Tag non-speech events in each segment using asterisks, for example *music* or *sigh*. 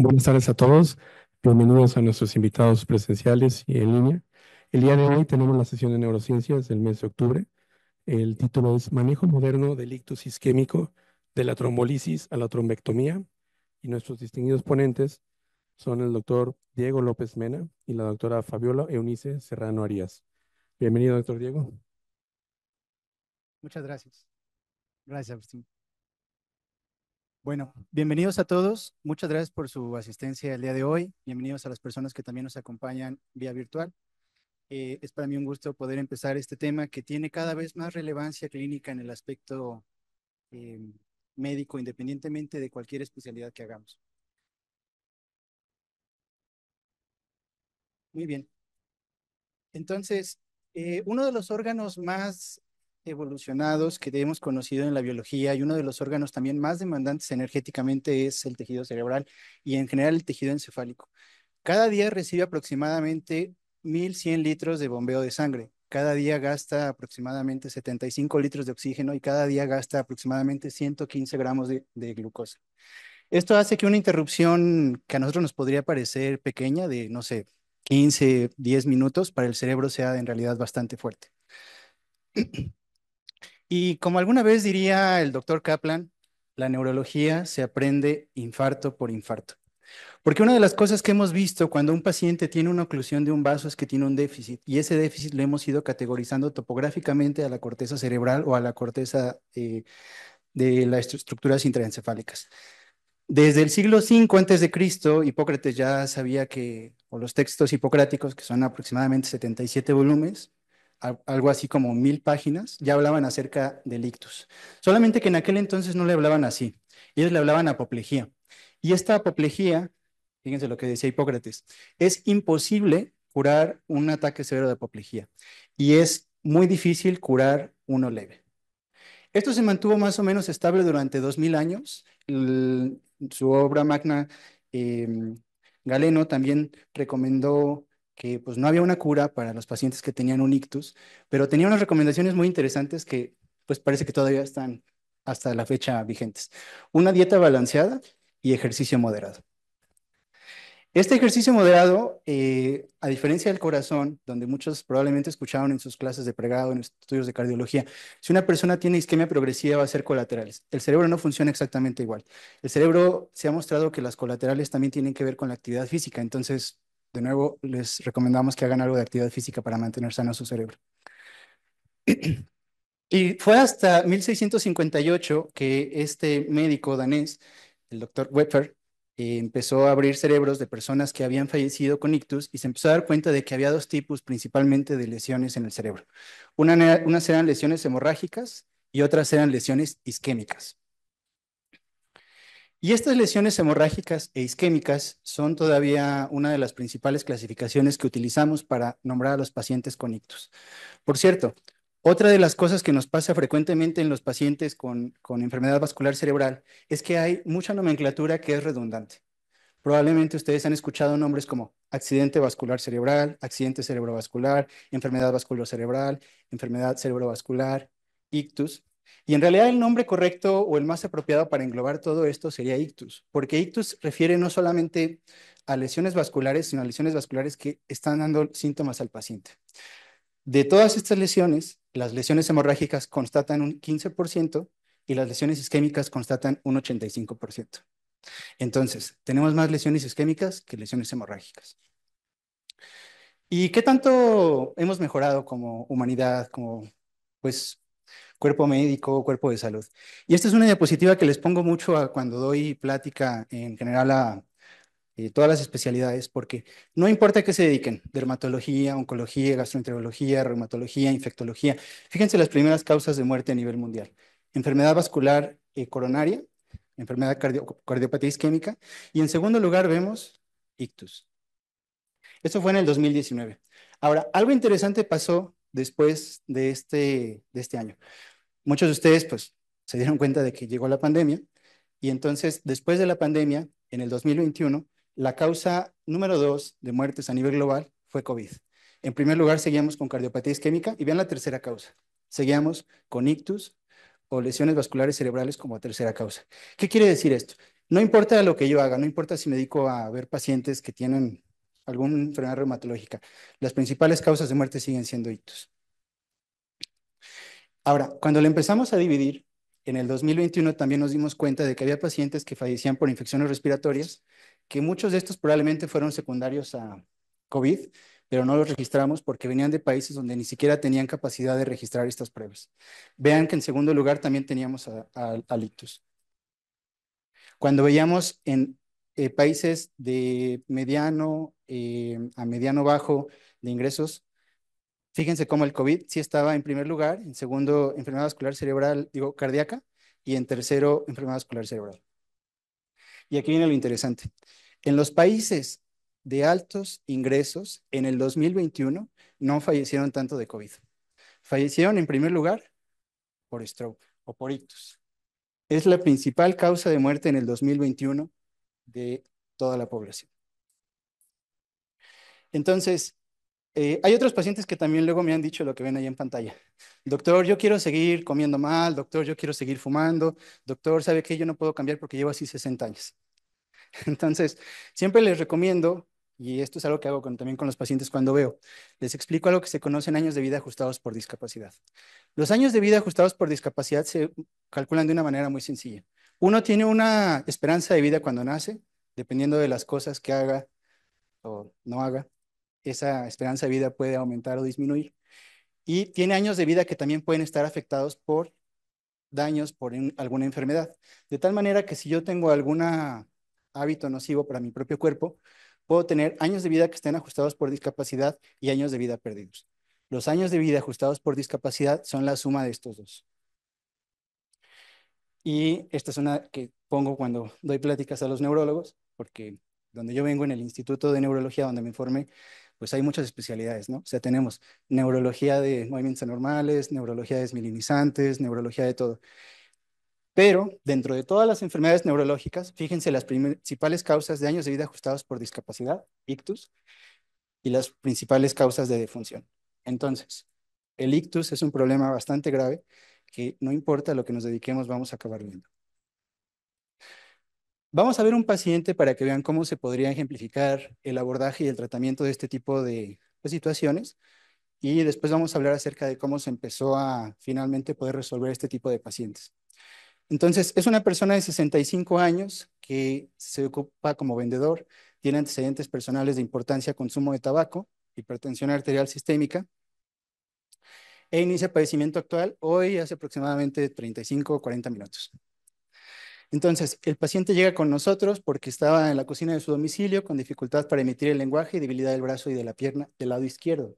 Buenas tardes a todos. Bienvenidos a nuestros invitados presenciales y en línea. El día de hoy tenemos la sesión de neurociencias del mes de octubre. El título es Manejo moderno del ictus isquémico de la trombolisis a la trombectomía. Y nuestros distinguidos ponentes son el doctor Diego López Mena y la doctora Fabiola Eunice Serrano Arias. Bienvenido, doctor Diego. Muchas gracias. Gracias, Agustín. Bueno, bienvenidos a todos. Muchas gracias por su asistencia el día de hoy. Bienvenidos a las personas que también nos acompañan vía virtual. Eh, es para mí un gusto poder empezar este tema que tiene cada vez más relevancia clínica en el aspecto em, médico, independientemente de cualquier especialidad que hagamos. Muy bien. Entonces, eh, uno de los órganos más evolucionados que hemos conocido en la biología y uno de los órganos también más demandantes energéticamente es el tejido cerebral y en general el tejido encefálico. Cada día recibe aproximadamente 1.100 litros de bombeo de sangre. Cada día gasta aproximadamente 75 litros de oxígeno y cada día gasta aproximadamente 115 gramos de, de glucosa. Esto hace que una interrupción que a nosotros nos podría parecer pequeña, de no sé, 15, 10 minutos, para el cerebro sea en realidad bastante fuerte. Y como alguna vez diría el doctor Kaplan, la neurología se aprende infarto por infarto. Porque una de las cosas que hemos visto cuando un paciente tiene una oclusión de un vaso es que tiene un déficit y ese déficit lo hemos ido categorizando topográficamente a la corteza cerebral o a la corteza eh, de las estructuras intraencefálicas. Desde el siglo V antes de Cristo, Hipócrates ya sabía que, o los textos hipocráticos, que son aproximadamente 77 volúmenes, algo así como mil páginas, ya hablaban acerca de lictus. Solamente que en aquel entonces no le hablaban así, ellos le hablaban apoplejía. Y esta apoplejía, fíjense lo que decía Hipócrates, es imposible curar un ataque severo de apoplejía y es muy difícil curar uno leve. Esto se mantuvo más o menos estable durante 2000 años. su obra magna, em, Galeno, también recomendó que pues no había una cura para los pacientes que tenían un ictus, pero tenía unas recomendaciones muy interesantes que pues parece que todavía están hasta la fecha vigentes. Una dieta balanceada y ejercicio moderado. Este ejercicio moderado, eh, a diferencia del corazón, donde muchos probablemente escucharon en sus clases de pregrado, en estudios de cardiología, si una persona tiene isquemia progresiva va a ser colaterales. El cerebro no funciona exactamente igual. El cerebro se ha mostrado que las colaterales también tienen que ver con la actividad física, entonces de nuevo, les recomendamos que hagan algo de actividad física para mantener sano su cerebro. *clears throat* Y fue hasta 1658 que este médico danés, el doctor Weffer, eh, empezó a abrir cerebros de personas que habían fallecido con ictus y se empezó a dar cuenta de que había dos tipos principalmente de lesiones en el cerebro. Una, unas eran lesiones hemorrágicas y otras eran lesiones isquémicas. Y estas lesiones hemorrágicas e isquémicas son todavía una de las principales clasificaciones que utilizamos para nombrar a los pacientes con ictus. Por cierto, otra de las cosas que nos pasa frecuentemente en los pacientes con, enfermedad vascular cerebral es que hay mucha nomenclatura que es redundante. Probablemente ustedes han escuchado nombres como accidente vascular cerebral, accidente cerebrovascular, enfermedad vascular cerebral, enfermedad cerebrovascular, ictus, y en realidad el nombre correcto o el más apropiado para englobar todo esto sería ictus, porque ictus refiere no solamente a lesiones vasculares, sino a lesiones vasculares que están dando síntomas al paciente. De todas estas lesiones, las lesiones hemorrágicas constatan un 15% y las lesiones isquémicas constatan un 85%. Entonces, tenemos más lesiones isquémicas que lesiones hemorrágicas. ¿Y qué tanto hemos mejorado como humanidad, como pues cuerpo médico, cuerpo de salud. Y esta es una diapositiva que les pongo mucho a cuando doy plática en general a eh, todas las especialidades, porque no importa a qué se dediquen, dermatología, oncología, gastroenterología, reumatología, infectología, fíjense las primeras causas de muerte a nivel mundial. Enfermedad vascular eh, coronaria, enfermedad cardiopatía isquémica, y en segundo lugar vemos ictus. Esto fue en el 2019. Ahora, algo interesante pasó después de este, de este año. Muchos de ustedes pues, se dieron cuenta de que llegó la pandemia y entonces después de la pandemia, en el 2021, la causa número dos de muertes a nivel global fue COVID. En primer lugar, seguíamos con cardiopatía isquémica y vean la tercera causa. Seguíamos con ictus o lesiones vasculares cerebrales como tercera causa. ¿Qué quiere decir esto? No importa lo que yo haga, no importa si me dedico a ver pacientes que tienen alguna enfermedad reumatológica. Las principales causas de muerte siguen siendo hitos. Ahora, cuando le empezamos a dividir, en el 2021 también nos dimos cuenta de que había pacientes que fallecían por infecciones respiratorias, que muchos de estos probablemente fueron secundarios a COVID, pero no los registramos porque venían de países donde ni siquiera tenían capacidad de registrar estas pruebas. Vean que en segundo lugar también teníamos a, a, Cuando veíamos en eh, países de mediano eh, a mediano bajo de ingresos, fíjense cómo el COVID sí estaba en primer lugar, en segundo, enfermedad vascular cerebral, digo, cardíaca, y en tercero, enfermedad vascular cerebral. Y aquí viene lo interesante. En los países de altos ingresos, en el 2021 no fallecieron tanto de COVID. Fallecieron en primer lugar por stroke o por ictus. Es la principal causa de muerte en el 2021 de toda la población. Entonces, eh, hay otros pacientes que también luego me han dicho lo que ven ahí en pantalla. Doctor, yo quiero seguir comiendo mal, doctor, yo quiero seguir fumando, doctor, ¿sabe qué? Yo no puedo cambiar porque llevo así 60 años. *laughs* Entonces, siempre les recomiendo, y esto es algo que hago también con los pacientes cuando veo, les explico algo que se conocen años de vida ajustados por discapacidad. Los años de vida ajustados por discapacidad se calculan de una manera muy sencilla. Uno tiene una esperanza de vida cuando nace, dependiendo de las cosas que haga o no haga esa esperanza de vida puede aumentar o disminuir. Y tiene años de vida que también pueden estar afectados por daños, por alguna enfermedad. De tal manera que si yo tengo algún hábito nocivo para mi propio cuerpo, puedo tener años de vida que estén ajustados por discapacidad y años de vida perdidos. Los años de vida ajustados por discapacidad son la suma de estos dos. Y esta es una que pongo cuando doy pláticas a los neurólogos, porque donde yo vengo en el Instituto de Neurología, donde me formé, pues hay muchas especialidades, ¿no? O sea, tenemos neurología de movimientos anormales, neurología de desmilinizantes, neurología de todo. Pero dentro de todas las enfermedades neurológicas, fíjense las principales causas de años de vida ajustados por discapacidad, ictus, y las principales causas de defunción. Entonces, el ictus es un problema bastante grave que no importa lo que nos dediquemos, vamos a acabar viendo. Vamos a ver un paciente para que vean cómo se podría ejemplificar el abordaje y el tratamiento de este tipo de pues, situaciones. Y después vamos a hablar acerca de cómo se empezó a finalmente poder resolver este tipo de pacientes. Entonces, es una persona de 65 años que se ocupa como vendedor, tiene antecedentes personales de importancia, consumo de tabaco, hipertensión arterial sistémica, e inicia padecimiento actual hoy hace aproximadamente 35 o 40 minutos. Entonces, el paciente llega con nosotros porque estaba en la cocina de su domicilio con dificultad para emitir el lenguaje y debilidad del brazo y de la pierna del lado izquierdo.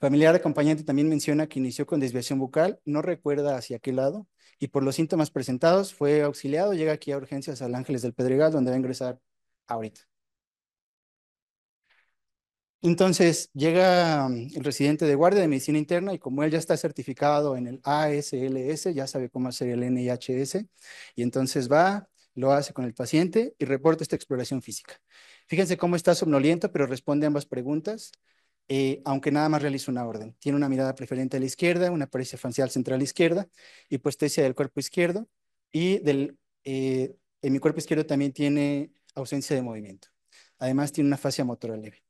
familiar acompañante también menciona que inició con desviación bucal, no recuerda hacia qué lado y por los síntomas presentados fue auxiliado, llega aquí a urgencias al Ángeles del Pedregal donde va a ingresar ahorita. Entonces llega mm, el residente de guardia de medicina interna y como él ya está certificado en el ASLS, ya sabe cómo hacer el NIHS, y entonces va, lo hace con el paciente y reporta esta exploración física. Fíjense cómo está somnoliento, pero responde a ambas preguntas, eh, aunque nada más realiza una orden. Tiene una mirada preferente a la izquierda, una apariencia facial central izquierda, hipostesia del cuerpo izquierdo y del, eh, en mi cuerpo izquierdo también tiene ausencia de movimiento. Además tiene una fascia motora leve.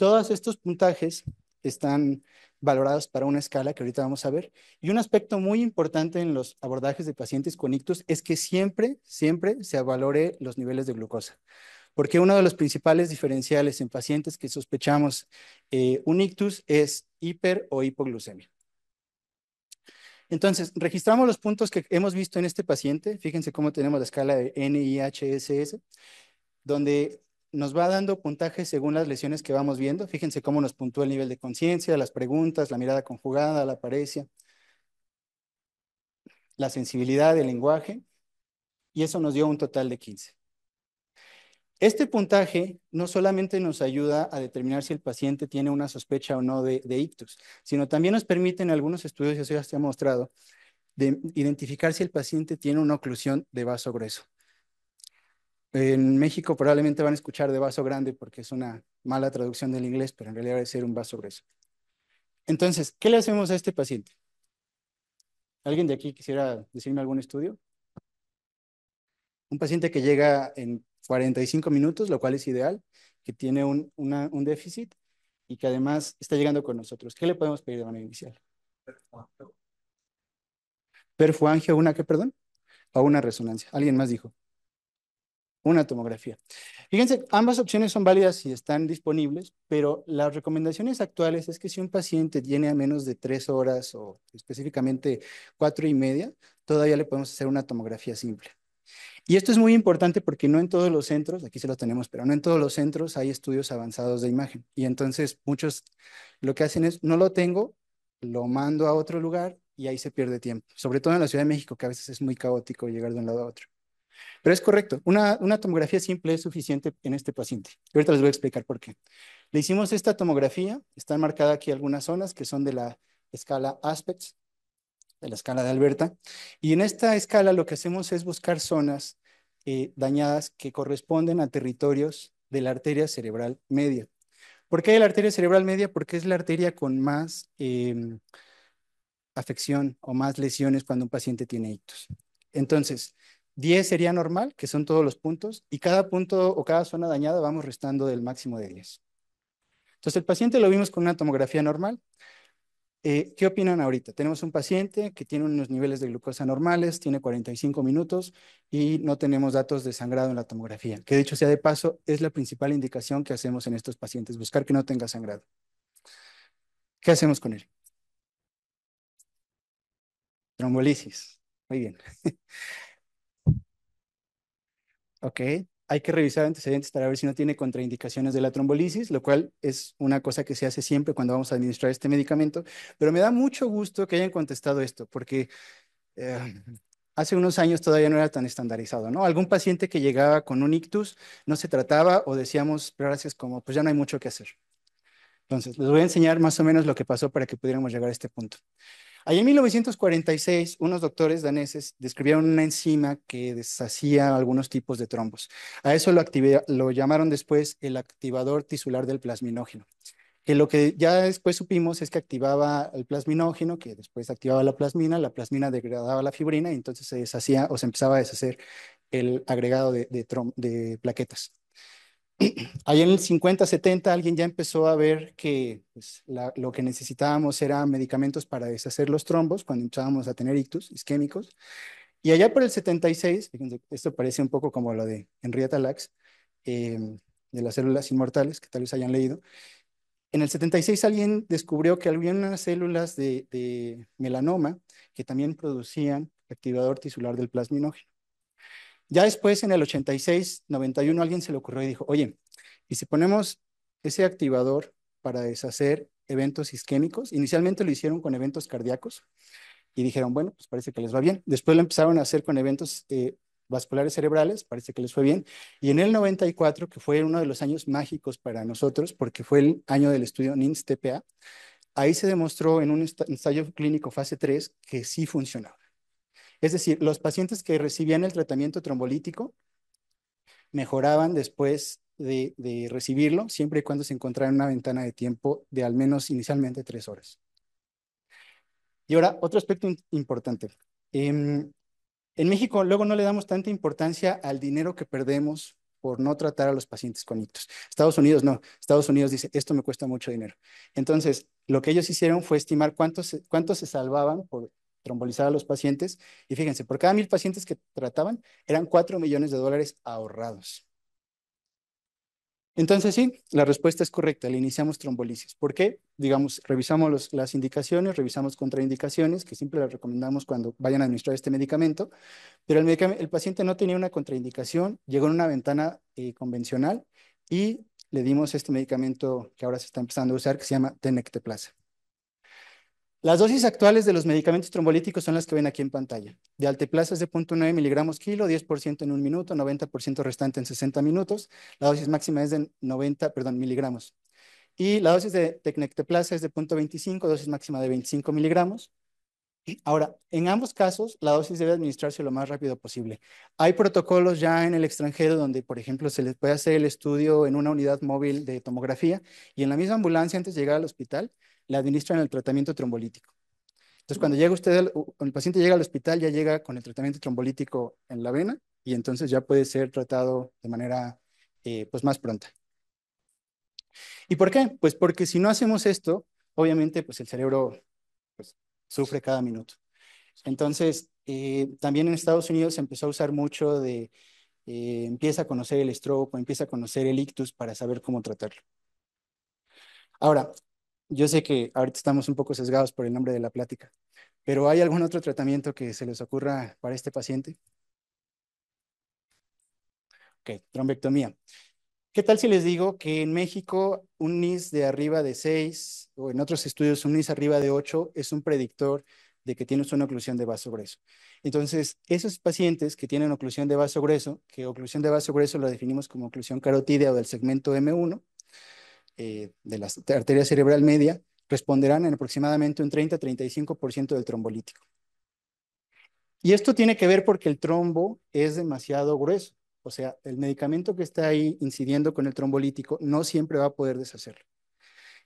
Todos estos puntajes están valorados para una escala que ahorita vamos a ver. Y un aspecto muy importante en los abordajes de pacientes con ictus es que siempre, siempre se valore los niveles de glucosa. Porque uno de los principales diferenciales en pacientes que sospechamos eh, un ictus es hiper o hipoglucemia. Entonces, registramos los puntos que hemos visto en este paciente. Fíjense cómo tenemos la escala de NIHSS, donde nos va dando puntajes según las lesiones que vamos viendo. Fíjense cómo nos puntúa el nivel de conciencia, las preguntas, la mirada conjugada, la apariencia, la sensibilidad, del lenguaje. Y eso nos dio un total de 15. Este puntaje no solamente nos ayuda a determinar si el paciente tiene una sospecha o no de, ictus, sino también nos permite en algunos estudios, y eso ya se ha mostrado, de identificar si el paciente tiene una oclusión de vaso grueso. En México probablemente van a escuchar de vaso grande porque es una mala traducción del inglés, pero en realidad debe ser un vaso grueso. Entonces, ¿qué le hacemos a este paciente? ¿Alguien de aquí quisiera decirme algún estudio? Un paciente que llega en 45 minutos, lo cual es ideal, que tiene un, déficit y que además está llegando con nosotros. ¿Qué le podemos pedir de manera inicial? Perfuangio, ¿una qué, perdón? O una resonancia. Alguien más dijo una tomografía. Fíjense, ambas opciones son válidas y están disponibles, pero las recomendaciones actuales es que si un paciente tiene a menos de tres horas o específicamente cuatro y media, todavía le podemos hacer una tomografía simple. Y esto es muy importante porque no en todos los centros, aquí se lo tenemos, pero no en todos los centros hay estudios avanzados de imagen. Y entonces muchos lo que hacen es, no lo tengo, lo mando a otro lugar y ahí se pierde tiempo. Sobre todo en la Ciudad de México, que a veces es muy caótico llegar de un lado a otro. Pero es correcto, una, tomografía simple es suficiente en este paciente. ahorita les voy a explicar por qué. Le hicimos esta tomografía, están marcadas aquí algunas zonas que son de la escala Aspects, de la escala de Alberta. Y en esta escala lo que hacemos es buscar zonas eh, dañadas que corresponden a territorios de la arteria cerebral media. ¿Por qué la arteria cerebral media? Porque es la arteria con más em, afección o más lesiones cuando un paciente tiene ictus. Entonces, 10 sería normal, que son todos los puntos, y cada punto o cada zona dañada vamos restando del máximo de 10. Entonces, el paciente lo vimos con una tomografía normal. Eh, ¿Qué opinan ahorita? Tenemos un paciente que tiene unos niveles de glucosa normales, tiene 45 minutos y no tenemos datos de sangrado en la tomografía, que de hecho sea de paso, es la principal indicación que hacemos en estos pacientes, buscar que no tenga sangrado. ¿Qué hacemos con él? Trombolisis. Muy bien. *laughs* ¿ok? Hay que revisar antecedentes para ver si no tiene contraindicaciones de la trombolisis, lo cual es una cosa que se hace siempre cuando vamos a administrar este medicamento. Pero me da mucho gusto que hayan contestado esto, porque eh, hace unos años todavía no era tan estandarizado, ¿no? Algún paciente que llegaba con un ictus no se trataba o decíamos gracias como, pues ya no hay mucho que hacer. Entonces, les voy a enseñar más o menos lo que pasó para que pudiéramos llegar a este punto. Allí en 1946, unos doctores daneses describieron una enzima que deshacía algunos tipos de trombos. A eso lo, llamaron después el activador tisular del plasminógeno que lo que ya después supimos es que activaba el plasminógeno, que después activaba la plasmina, la plasmina degradaba la fibrina y entonces se deshacía o se empezaba a deshacer el agregado de plaquetas. Allá en el 50, 70, alguien ya empezó a ver que pues, lo que necesitábamos era medicamentos para deshacer los trombos cuando empezábamos a tener ictus isquémicos. Y allá por el 76, esto parece un poco como lo de Henrietta Lacks, em, de las células inmortales, que tal vez hayan leído. En el 76 alguien descubrió que había unas células de, de melanoma que también producían activador tisular del plasminógeno. Ya después, en el 86, 91, alguien se le ocurrió y dijo, oye, ¿y si ponemos ese activador para deshacer eventos isquémicos? Inicialmente lo hicieron con eventos cardíacos y dijeron, bueno, pues parece que les va bien. Después lo empezaron a hacer con eventos eh, vasculares cerebrales, parece que les fue bien. Y en el 94, que fue uno de los años mágicos para nosotros, porque fue el año del estudio NINS-TPA, ahí se demostró en un ensayo clínico fase 3 que sí funcionaba. Es decir, los pacientes que recibían el tratamiento trombolítico mejoraban después de, recibirlo, siempre y cuando se encontrara una ventana de tiempo de al menos inicialmente tres horas. Y ahora, otro aspecto importante. Em, en México luego no le damos tanta importancia al dinero que perdemos por no tratar a los pacientes con ictus. Estados Unidos no. Estados Unidos dice, esto me cuesta mucho dinero. Entonces, lo que ellos hicieron fue estimar cuántos, cuántos se salvaban por trombolizar a los pacientes. Y fíjense, por cada mil pacientes que trataban, eran cuatro millones de dólares ahorrados. Entonces sí, la respuesta es correcta, le iniciamos trombolisis. ¿Por qué? Digamos, revisamos las indicaciones, revisamos contraindicaciones, que siempre las recomendamos cuando vayan a administrar este medicamento, pero el, paciente no tenía una contraindicación, llegó en una ventana eh, convencional y le dimos este medicamento que ahora se está empezando a usar, que se llama Tenecteplaza. Las dosis actuales de los medicamentos trombolíticos son las que ven aquí en pantalla. De alteplaza es de 0.9 miligramos kilo, 10% en un minuto, 90% restante en 60 minutos. La dosis máxima es de 90, perdón, miligramos. Y la dosis de tecnecteplaza es de 0.25, dosis máxima de 25 miligramos. Ahora, en ambos casos, la dosis debe administrarse lo más rápido posible. Hay protocolos ya en el extranjero donde, por ejemplo, se les puede hacer el estudio en una unidad móvil de tomografía y en la misma ambulancia antes de llegar al hospital le administran el tratamiento trombolítico. Entonces, cuando llega usted, el paciente llega al hospital, ya llega con el tratamiento trombolítico en la vena y entonces ya puede ser tratado de manera eh, pues más pronta. ¿Y por qué? Pues porque si no hacemos esto, obviamente pues el cerebro pues, sufre cada minuto. Entonces, eh, también en Estados Unidos se empezó a usar mucho de, eh, empieza a conocer el estropo, empieza a conocer el ictus para saber cómo tratarlo. Ahora, yo sé que ahorita estamos un poco sesgados por el nombre de la plática, pero ¿hay algún otro tratamiento que se les ocurra para este paciente? Ok, trombectomía. ¿Qué tal si les digo que en México un NIS de arriba de 6 o en otros estudios un NIS arriba de 8 es un predictor de que tienes una oclusión de vaso grueso? Entonces, esos pacientes que tienen oclusión de vaso grueso, que oclusión de vaso grueso lo definimos como oclusión carotídea o del segmento M1, eh, de la arteria cerebral media responderán en aproximadamente un 30-35% del trombolítico. Y esto tiene que ver porque el trombo es demasiado grueso. O sea, el medicamento que está ahí incidiendo con el trombolítico no siempre va a poder deshacerlo.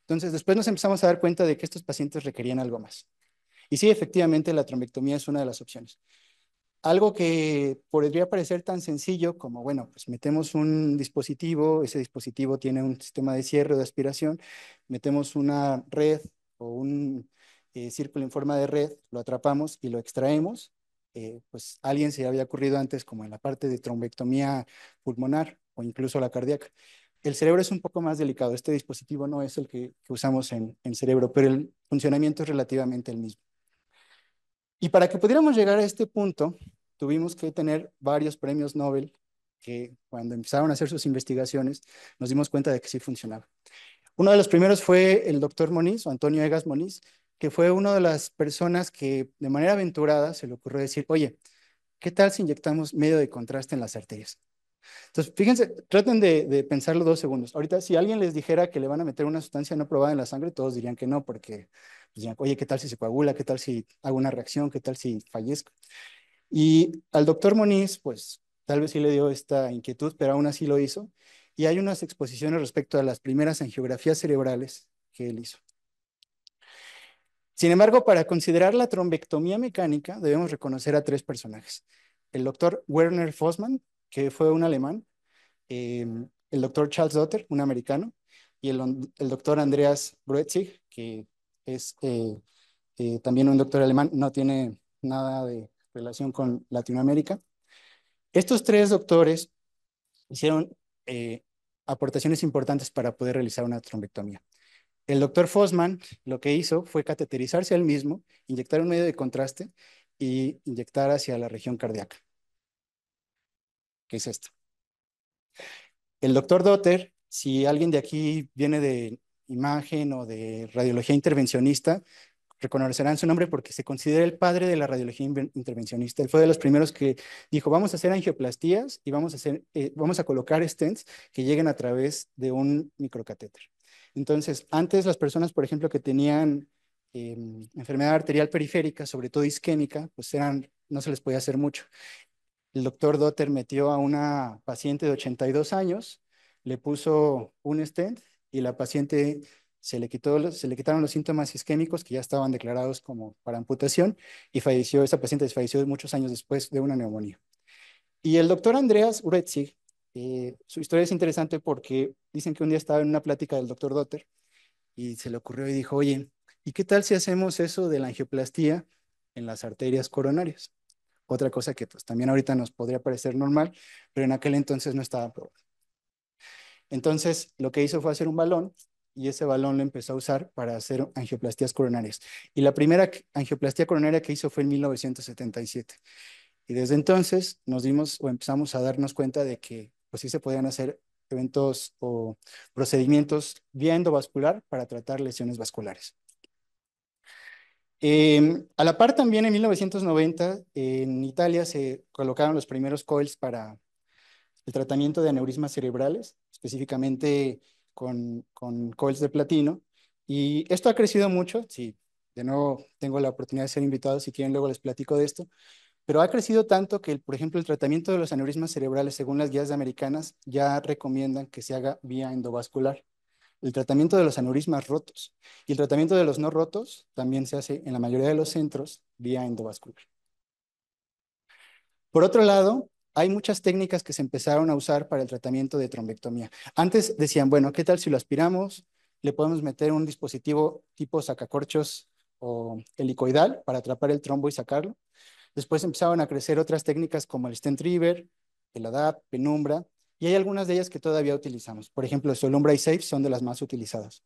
Entonces, después nos empezamos a dar cuenta de que estos pacientes requerían algo más. Y sí, efectivamente, la trombectomía es una de las opciones. Algo que podría parecer tan sencillo como, bueno, pues metemos un dispositivo, ese dispositivo tiene un sistema de cierre o de aspiración, metemos una red o un eh, círculo en forma de red, lo atrapamos y lo extraemos, eh, pues alguien se había ocurrido antes como en la parte de trombectomía pulmonar o incluso la cardíaca. El cerebro es un poco más delicado, este dispositivo no es el que, usamos en, en cerebro, pero el funcionamiento es relativamente el mismo. Y para que pudiéramos llegar a este punto, tuvimos que tener varios premios Nobel que cuando empezaron a hacer sus investigaciones nos dimos cuenta de que sí funcionaba. Uno de los primeros fue el doctor Moniz, o Antonio Egas Moniz, que fue una de las personas que de manera aventurada se le ocurrió decir, oye, ¿qué tal si inyectamos medio de contraste en las arterias? Entonces, fíjense, traten de, pensarlo dos segundos. Ahorita, si alguien les dijera que le van a meter una sustancia no probada en la sangre, todos dirían que no, porque pues oye, ¿qué tal si se coagula? ¿Qué tal si hago una reacción? ¿Qué tal si fallezco? Y al doctor Moniz, pues tal vez sí le dio esta inquietud, pero aún así lo hizo. Y hay unas exposiciones respecto a las primeras angiografías cerebrales que él hizo. Sin embargo, para considerar la trombectomía mecánica, debemos reconocer a tres personajes. El doctor Werner Fossmann, que fue un alemán, em, el doctor Charles Dotter, un americano, y el, doctor Andreas Bruetzig, que es eh, eh, también un doctor alemán, no tiene nada de relación con Latinoamérica. Estos tres doctores hicieron eh, aportaciones importantes para poder realizar una trombectomía. El doctor Fosman lo que hizo fue cateterizarse al mismo, inyectar un medio de contraste y inyectar hacia la región cardíaca. ¿Qué es esto? El doctor Dotter, si alguien de aquí viene de imagen o de radiología intervencionista reconocerán su nombre porque se considera el padre de la radiología intervencionista. Él fue de los primeros que dijo, vamos a hacer angioplastías y vamos a, hacer, eh, vamos a colocar stents que lleguen a través de un microcatéter. Entonces, antes las personas, por ejemplo, que tenían em, enfermedad arterial periférica, sobre todo isquémica, pues eran, no se les podía hacer mucho. El doctor Dotter metió a una paciente de 82 años, le puso un stent y la paciente se le, quitó, se le quitaron los síntomas isquémicos que ya estaban declarados como para amputación y falleció, esa paciente falleció muchos años después de una neumonía. Y el doctor Andreas Uretzig, eh, su historia es interesante porque dicen que un día estaba en una plática del doctor Dotter y se le ocurrió y dijo, oye, ¿y qué tal si hacemos eso de la angioplastía en las arterias coronarias? Otra cosa que pues, también ahorita nos podría parecer normal, pero en aquel entonces no estaba probado. Entonces, lo que hizo fue hacer un balón y ese balón lo empezó a usar para hacer angioplastias coronarias. Y la primera angioplastía coronaria que hizo fue en 1977. Y desde entonces nos dimos o empezamos a darnos cuenta de que pues sí se podían hacer eventos o procedimientos vía endovascular para tratar lesiones vasculares. Em, a la par también en 1990 en Italia se colocaron los primeros coils para el tratamiento de aneurismas cerebrales específicamente con, con coils de platino. Y esto ha crecido mucho, si de nuevo tengo la oportunidad de ser invitado, si quieren luego les platico de esto, pero ha crecido tanto que, por ejemplo, el tratamiento de los aneurismas cerebrales, según las guías americanas, ya recomiendan que se haga vía endovascular. El tratamiento de los aneurismas rotos y el tratamiento de los no rotos también se hace en la mayoría de los centros vía endovascular. Por otro lado, hay muchas técnicas que se empezaron a usar para el tratamiento de trombectomía. Antes decían, bueno, ¿qué tal si lo aspiramos? Le podemos meter un dispositivo tipo sacacorchos o helicoidal para atrapar el trombo y sacarlo. Después empezaron a crecer otras técnicas como el stent river, el ADAP, penumbra, y hay algunas de ellas que todavía utilizamos. Por ejemplo, Solumbra y Safe son de las más utilizadas.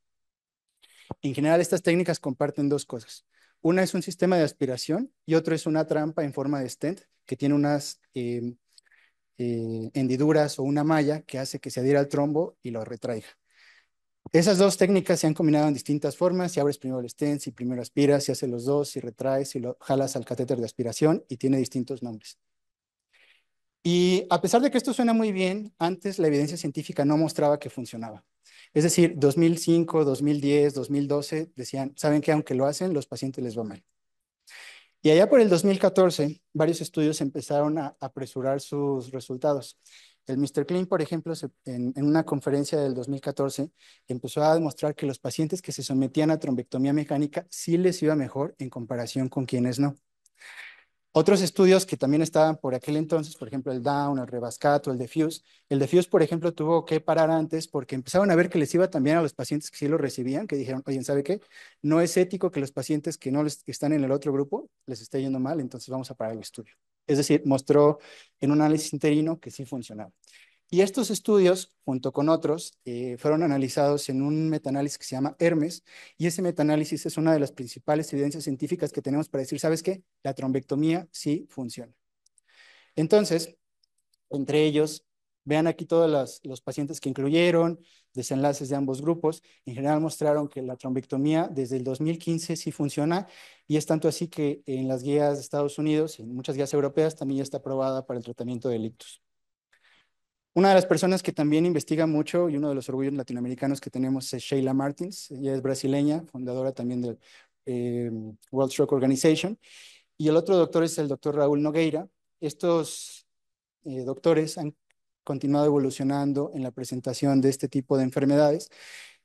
En general, estas técnicas comparten dos cosas. Una es un sistema de aspiración y otro es una trampa en forma de stent que tiene unas eh, eh, hendiduras o una malla que hace que se adhiera al trombo y lo retraiga. Esas dos técnicas se han combinado en distintas formas. Si abres primero el stent, si primero aspiras, si haces los dos, si retraes, si lo jalas al catéter de aspiración y tiene distintos nombres. Y a pesar de que esto suena muy bien, antes la evidencia científica no mostraba que funcionaba. Es decir, 2005, 2010, 2012 decían, saben que aunque lo hacen, los pacientes les va mal. Y allá por el 2014, varios estudios empezaron a apresurar sus resultados. El Mr. Clean, por ejemplo, en, en, una conferencia del 2014 empezó a demostrar que los pacientes que se sometían a trombectomía mecánica sí les iba mejor en comparación con quienes no. Otros estudios que también estaban por aquel entonces, por ejemplo, el Down, el Rebascato, el Defuse. El Defuse, por ejemplo, tuvo que parar antes porque empezaron a ver que les iba también a los pacientes que sí lo recibían, que dijeron, oye, ¿sabe qué? No es ético que los pacientes que no les, están en el otro grupo les esté yendo mal, entonces vamos a parar el estudio. Es decir, mostró en un análisis interino que sí funcionaba. Y estos estudios, junto con otros, eh, fueron analizados en un metaanálisis que se llama Hermes, y ese metaanálisis es una de las principales evidencias científicas que tenemos para decir, ¿sabes qué? La trombectomía sí funciona. Entonces, entre ellos, vean aquí todos los, pacientes que incluyeron, desenlaces de ambos grupos, en general mostraron que la trombectomía desde el 2015 sí funciona, y es tanto así que en las guías de Estados Unidos, y en muchas guías europeas, también ya está aprobada para el tratamiento de ictus. Una de las personas que también investiga mucho y uno de los orgullos latinoamericanos que tenemos es Sheila Martins. Ella es brasileña, fundadora también del eh, World Stroke Organization. Y el otro doctor es el doctor Raúl Nogueira. Estos eh, doctores han continuado evolucionando en la presentación de este tipo de enfermedades.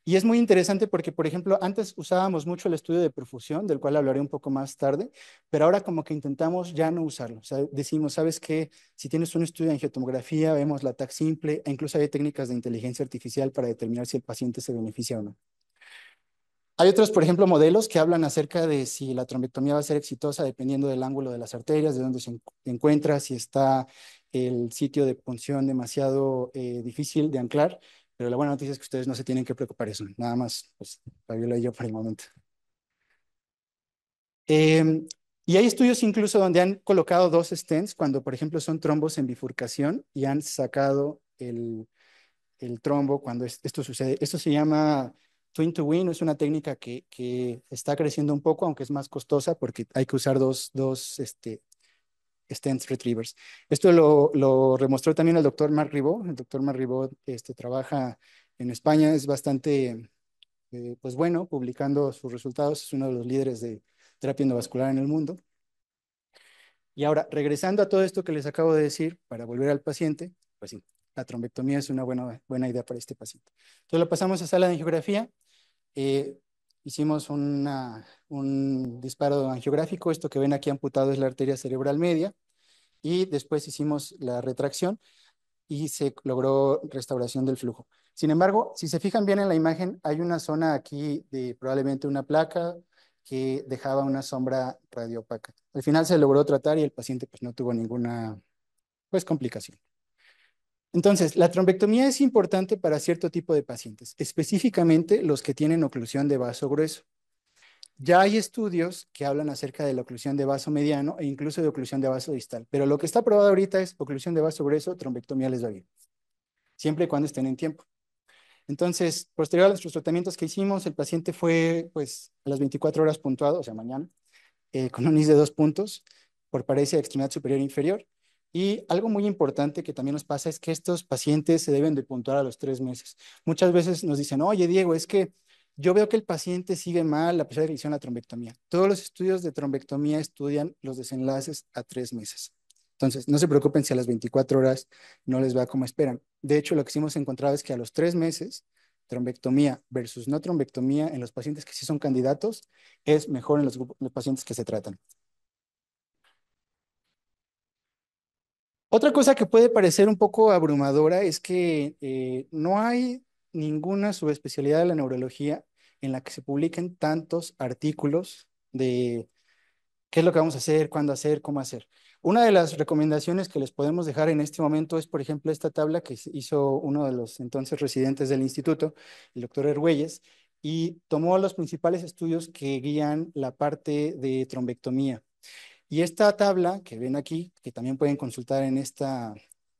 Y es muy interesante porque, por ejemplo, antes usábamos mucho el estudio de perfusión, del cual hablaré un poco más tarde, pero ahora como que intentamos ya no usarlo. decimos, ¿sabes qué? Si tienes un estudio de angiotomografía, vemos la TAC simple, e incluso hay técnicas de inteligencia artificial para determinar si el paciente se beneficia o no. Hay otros, por ejemplo, modelos que hablan acerca de si la trombectomía va a ser exitosa dependiendo del ángulo de las arterias, de dónde se encuentra, si está el sitio de punción demasiado eh, difícil de anclar. Pero la buena noticia es que ustedes no se tienen que preocupar eso. Nada más, pues, Fabiola y yo por el momento. Em, y hay estudios incluso donde han colocado dos stents cuando, por ejemplo, son trombos en bifurcación y han sacado el, el trombo cuando esto sucede. Esto se llama twin to win, es una técnica que, que, está creciendo un poco, aunque es más costosa porque hay que usar dos, dos este, Stent Retrievers. Esto lo, lo, remostró también el doctor Marc Ribot. El doctor Marc Ribot este, trabaja en España, es bastante eh, pues bueno publicando sus resultados, es uno de los líderes de terapia endovascular en el mundo. Y ahora, regresando a todo esto que les acabo de decir, para volver al paciente, pues sí, la trombectomía es una buena, buena idea para este paciente. Entonces lo pasamos a sala de angiografía. Eh, hicimos un disparo angiográfico. Esto que ven aquí amputado es la arteria cerebral media y después hicimos la retracción y se logró restauración del flujo. Sin embargo, si se fijan bien en la imagen, hay una zona aquí de probablemente una placa que dejaba una sombra radiopaca. Al final se logró tratar y el paciente pues, no tuvo ninguna pues, complicación. Entonces, la trombectomía es importante para cierto tipo de pacientes, específicamente los que tienen oclusión de vaso grueso. Ya hay estudios que hablan acerca de la oclusión de vaso mediano e incluso de oclusión de vaso distal, pero lo que está probado ahorita es oclusión de vaso grueso, trombectomía les va siempre y cuando estén en tiempo. Entonces, posterior a los tratamientos que hicimos, el paciente fue pues a las 24 horas puntuado, o sea, mañana, eh, con un IS de dos puntos por parecer de extremidad superior e inferior. Y algo muy importante que también nos pasa es que estos pacientes se deben de puntuar a los tres meses. Muchas veces nos dicen, oye Diego, es que yo veo que el paciente sigue mal a pesar de que hicieron la trombectomía. Todos los estudios de trombectomía estudian los desenlaces a tres meses. Entonces, no se preocupen si a las 24 horas no les va como esperan. De hecho, lo que sí hemos encontrado es que a los tres meses, trombectomía versus no trombectomía en los pacientes que sí son candidatos es mejor en los, pacientes que se tratan. Otra cosa que puede parecer un poco abrumadora es que eh, no hay ninguna subespecialidad de la neurología en la que se publiquen tantos artículos de qué es lo que vamos a hacer, cuándo hacer, cómo hacer. Una de las recomendaciones que les podemos dejar en este momento es, por ejemplo, esta tabla que hizo uno de los entonces residentes del instituto, el doctor Erguelles, y tomó los principales estudios que guían la parte de trombectomía. Y esta tabla que ven aquí, que también pueden consultar en esta,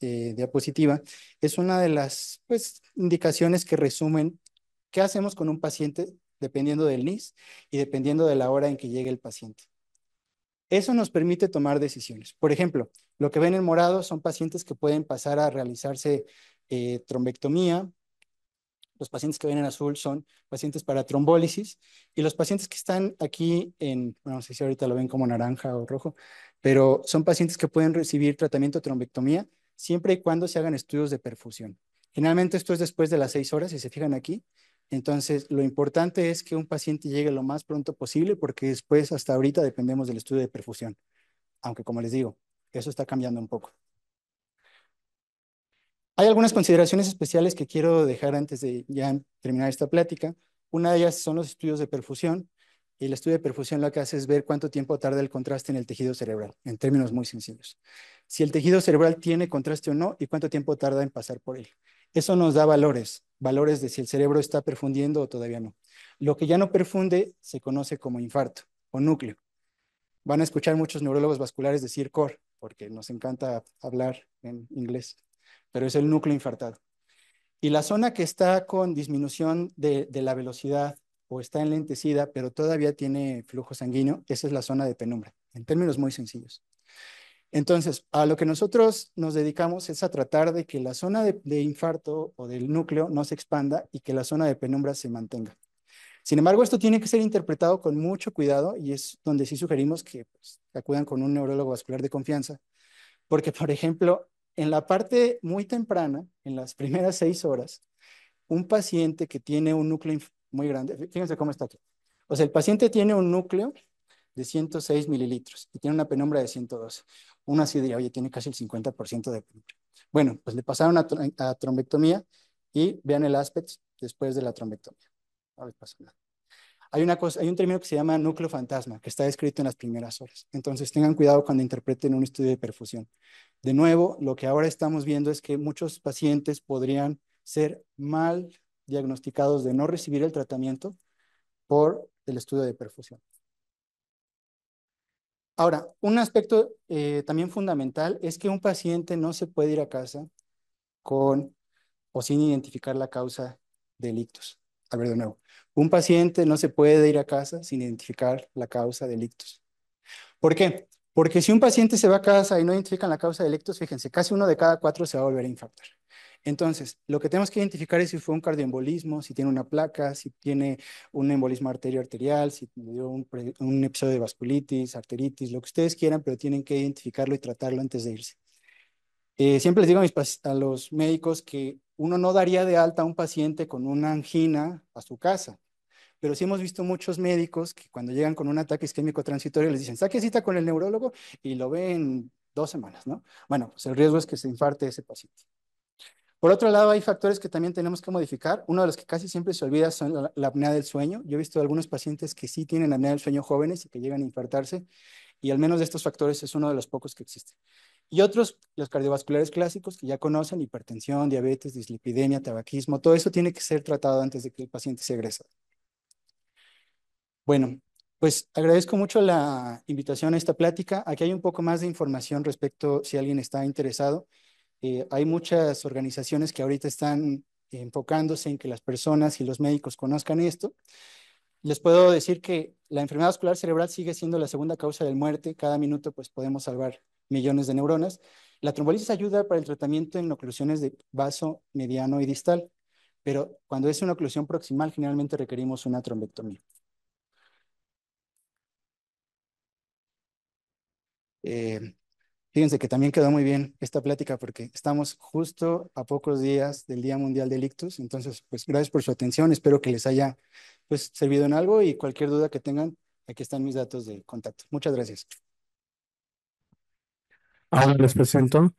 eh, diapositiva, es una de las pues, indicaciones que resumen qué hacemos con un paciente dependiendo del NIS y dependiendo de la hora en que llegue el paciente. Eso nos permite tomar decisiones. Por ejemplo, lo que ven en morado son pacientes que pueden pasar a realizarse eh, trombectomía. Los pacientes que ven en azul son pacientes para trombólisis. Y los pacientes que están aquí en, no sé si ahorita lo ven como naranja o rojo, pero son pacientes que pueden recibir tratamiento de trombectomía siempre y cuando se hagan estudios de perfusión. Generalmente esto es después de las seis horas, si se fijan aquí. Entonces, lo importante es que un paciente llegue lo más pronto posible porque después, hasta ahorita, dependemos del estudio de perfusión. Aunque, como les digo, eso está cambiando un poco. Hay algunas consideraciones especiales que quiero dejar antes de ya terminar esta plática. Una de ellas son los estudios de perfusión. Y el estudio de perfusión lo que hace es ver cuánto tiempo tarda el contraste en el tejido cerebral, en términos muy sencillos. Si el tejido cerebral tiene contraste o no y cuánto tiempo tarda en pasar por él. Eso nos da valores, valores de si el cerebro está perfundiendo o todavía no. Lo que ya no perfunde se conoce como infarto o núcleo. Van a escuchar muchos neurólogos vasculares decir core, porque nos encanta hablar en inglés, pero es el núcleo infartado. Y la zona que está con disminución de, de la velocidad o está en lentecida pero todavía tiene flujo sanguíneo, esa es la zona de penumbra, en términos muy sencillos. Entonces, a lo que nosotros nos dedicamos es a tratar de que la zona de, infarto o del núcleo no se expanda y que la zona de penumbra se mantenga. Sin embargo, esto tiene que ser interpretado con mucho cuidado y es donde sí sugerimos que pues, acudan con un neurólogo vascular de confianza, porque, por ejemplo, en la parte muy temprana, en las primeras seis horas, un paciente que tiene un núcleo muy grande. Fíjense cómo está aquí. O sea, el paciente tiene un núcleo de 106 mililitros y tiene una penumbra de 102 Una así diría, oye, tiene casi el 50% de penumbra. Bueno, pues le pasaron a, trombectomía y vean el aspecto después de la trombectomía. Hay, una hay un término que se llama núcleo fantasma, que está escrito en las primeras horas. Entonces tengan cuidado cuando interpreten un estudio de perfusión. De nuevo, lo que ahora estamos viendo es que muchos pacientes podrían ser mal diagnosticados de no recibir el tratamiento por el estudio de perfusión. Ahora, un aspecto eh, también fundamental es que un paciente no se puede ir a casa con o sin identificar la causa del ictus. A ver de nuevo, un paciente no se puede ir a casa sin identificar la causa del ictus. ¿Por qué? Porque si un paciente se va a casa y no identifican la causa de electos, fíjense, casi uno de cada cuatro se va a volver a infartar. Entonces, lo que tenemos que identificar es si fue un cardioembolismo, si tiene una placa, si tiene un embolismo arterio-arterial, si dio un, episodio de vasculitis, arteritis, lo que ustedes quieran, pero tienen que identificarlo y tratarlo antes de irse. Eh, siempre les digo a, a los médicos que uno no daría de alta a un paciente con una angina a su casa pero sí hemos visto muchos médicos que cuando llegan con un ataque isquémico transitorio les dicen, saque cita con el neurólogo y lo ven dos semanas, ¿no? Bueno, pues el riesgo es que se infarte ese paciente. Por otro lado, hay factores que también tenemos que modificar. Uno de los que casi siempre se olvida son la, apnea del sueño. Yo he visto algunos pacientes que sí tienen apnea del sueño jóvenes y que llegan a infartarse, y al menos de estos factores es uno de los pocos que existen. Y otros, los cardiovasculares clásicos que ya conocen, hipertensión, diabetes, dislipidemia, tabaquismo, todo eso tiene que ser tratado antes de que el paciente se egrese. Bueno, pues agradezco mucho la invitación a esta plática. Aquí hay un poco más de información respecto si alguien está interesado. Eh, hay muchas organizaciones que ahorita están enfocándose en que las personas y los médicos conozcan esto. Les puedo decir que la enfermedad vascular cerebral sigue siendo la segunda causa de muerte. Cada minuto pues, podemos salvar millones de neuronas. La trombolisis ayuda para el tratamiento en oclusiones de vaso mediano y distal, pero cuando es una oclusión proximal generalmente requerimos una trombectomía. Eh, fíjense que también quedó muy bien esta plática porque estamos justo a pocos días del Día Mundial de Ictus. Entonces, pues gracias por su atención. Espero que les haya pues, servido en algo y cualquier duda que tengan, aquí están mis datos de contacto. Muchas gracias. Ahora les presento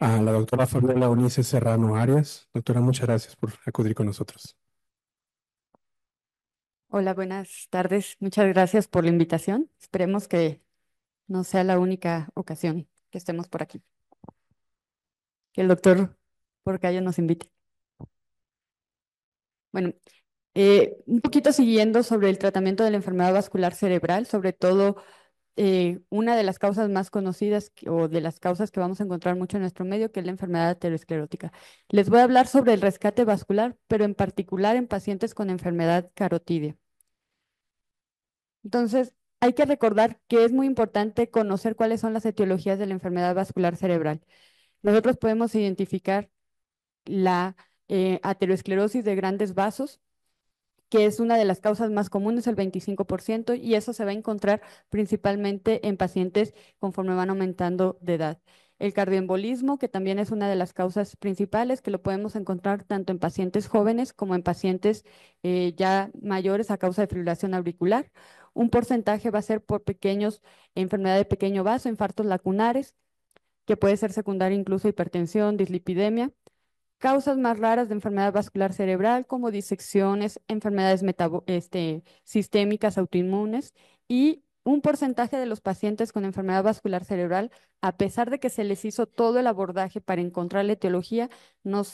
a la doctora Fabiola Unice Serrano Arias. Doctora, muchas gracias por acudir con nosotros. Hola, buenas tardes. Muchas gracias por la invitación. Esperemos que no sea la única ocasión que estemos por aquí. Que el doctor Porcayo nos invite. Bueno, eh, un poquito siguiendo sobre el tratamiento de la enfermedad vascular cerebral, sobre todo eh, una de las causas más conocidas o de las causas que vamos a encontrar mucho en nuestro medio, que es la enfermedad aterosclerótica. Les voy a hablar sobre el rescate vascular, pero en particular en pacientes con enfermedad carotídea. Entonces, hay que recordar que es muy importante conocer cuáles son las etiologías de la enfermedad vascular cerebral. Nosotros podemos identificar la eh, ateroesclerosis aterosclerosis de grandes vasos, que es una de las causas más comunes, el 25%, y eso se va a encontrar principalmente en pacientes conforme van aumentando de edad. El cardioembolismo, que también es una de las causas principales, que lo podemos encontrar tanto en pacientes jóvenes como en pacientes eh, ya mayores a causa de fibrilación auricular un porcentaje va a ser por pequeños, enfermedad de pequeño vaso, infartos lacunares, que puede ser secundaria incluso hipertensión, dislipidemia. Causas más raras de enfermedad vascular cerebral, como disecciones, enfermedades este, sistémicas autoinmunes y un porcentaje de los pacientes con enfermedad vascular cerebral, a pesar de que se les hizo todo el abordaje para encontrar la etiología no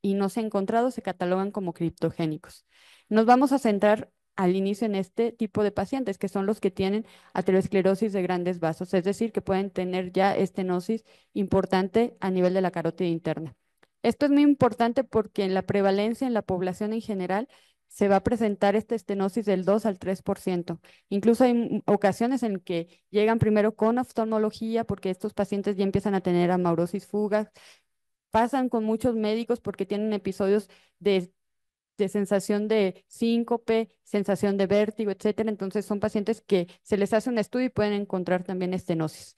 y no se ha encontrado, se catalogan como criptogénicos. Nos vamos a centrar al inicio en este tipo de pacientes, que son los que tienen aterosclerosis de grandes vasos, es decir, que pueden tener ya estenosis importante a nivel de la carótida interna. Esto es muy importante porque en la prevalencia en la población en general se va a presentar esta estenosis del 2 al 3%. Incluso hay ocasiones en que llegan primero con oftalmología porque estos pacientes ya empiezan a tener amaurosis fugas, pasan con muchos médicos porque tienen episodios de de sensación de síncope, sensación de vértigo, etcétera. Entonces son pacientes que se les hace un estudio y pueden encontrar también estenosis.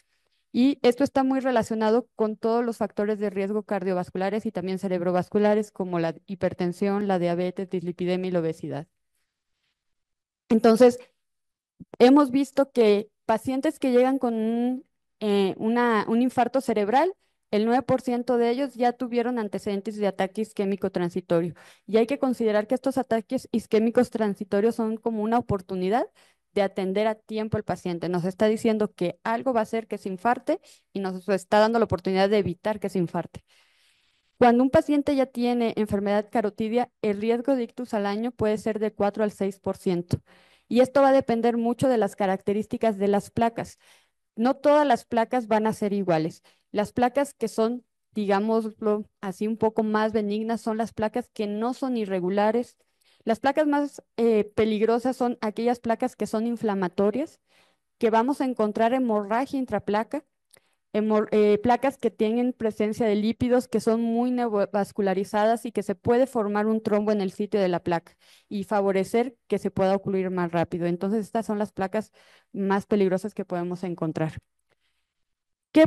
Y esto está muy relacionado con todos los factores de riesgo cardiovasculares y también cerebrovasculares, como la hipertensión, la diabetes, dislipidemia y la obesidad. Entonces, hemos visto que pacientes que llegan con un, eh, un infarto cerebral el 9% de ellos ya tuvieron antecedentes de ataque isquémico transitorio. Y hay que considerar que estos ataques isquémicos transitorios son como una oportunidad de atender a tiempo al paciente. Nos está diciendo que algo va a hacer que se infarte y nos está dando la oportunidad de evitar que se infarte. Cuando un paciente ya tiene enfermedad carotidia, el riesgo de ictus al año puede ser de 4 al 6%. Y esto va a depender mucho de las características de las placas. No todas las placas van a ser iguales. Las placas que son, digámoslo así, un poco más benignas son las placas que no son irregulares. Las placas más eh, peligrosas son aquellas placas que son inflamatorias, que vamos a encontrar hemorragia intraplaca, eh, placas que tienen presencia de lípidos, que son muy neovascularizadas y que se puede formar un trombo en el sitio de la placa y favorecer que se pueda ocluir más rápido. Entonces, estas son las placas más peligrosas que podemos encontrar. ¿Qué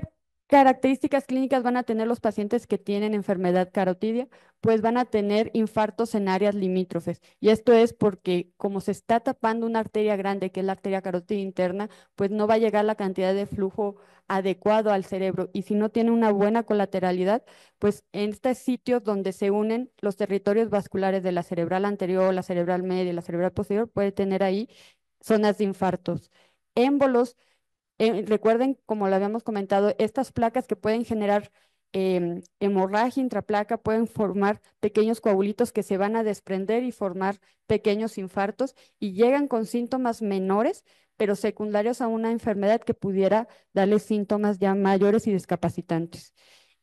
características clínicas van a tener los pacientes que tienen enfermedad carotidia? Pues van a tener infartos en áreas limítrofes. Y esto es porque como se está tapando una arteria grande, que es la arteria carotidia interna, pues no va a llegar la cantidad de flujo adecuado al cerebro. Y si no tiene una buena colateralidad, pues en estos sitio donde se unen los territorios vasculares de la cerebral anterior, la cerebral media y la cerebral posterior, puede tener ahí zonas de infartos. Émbolos eh, recuerden, como lo habíamos comentado, estas placas que pueden generar em, hemorragia intraplaca pueden formar pequeños coagulitos que se van a desprender y formar pequeños infartos y llegan con síntomas menores, pero secundarios a una enfermedad que pudiera darle síntomas ya mayores y discapacitantes.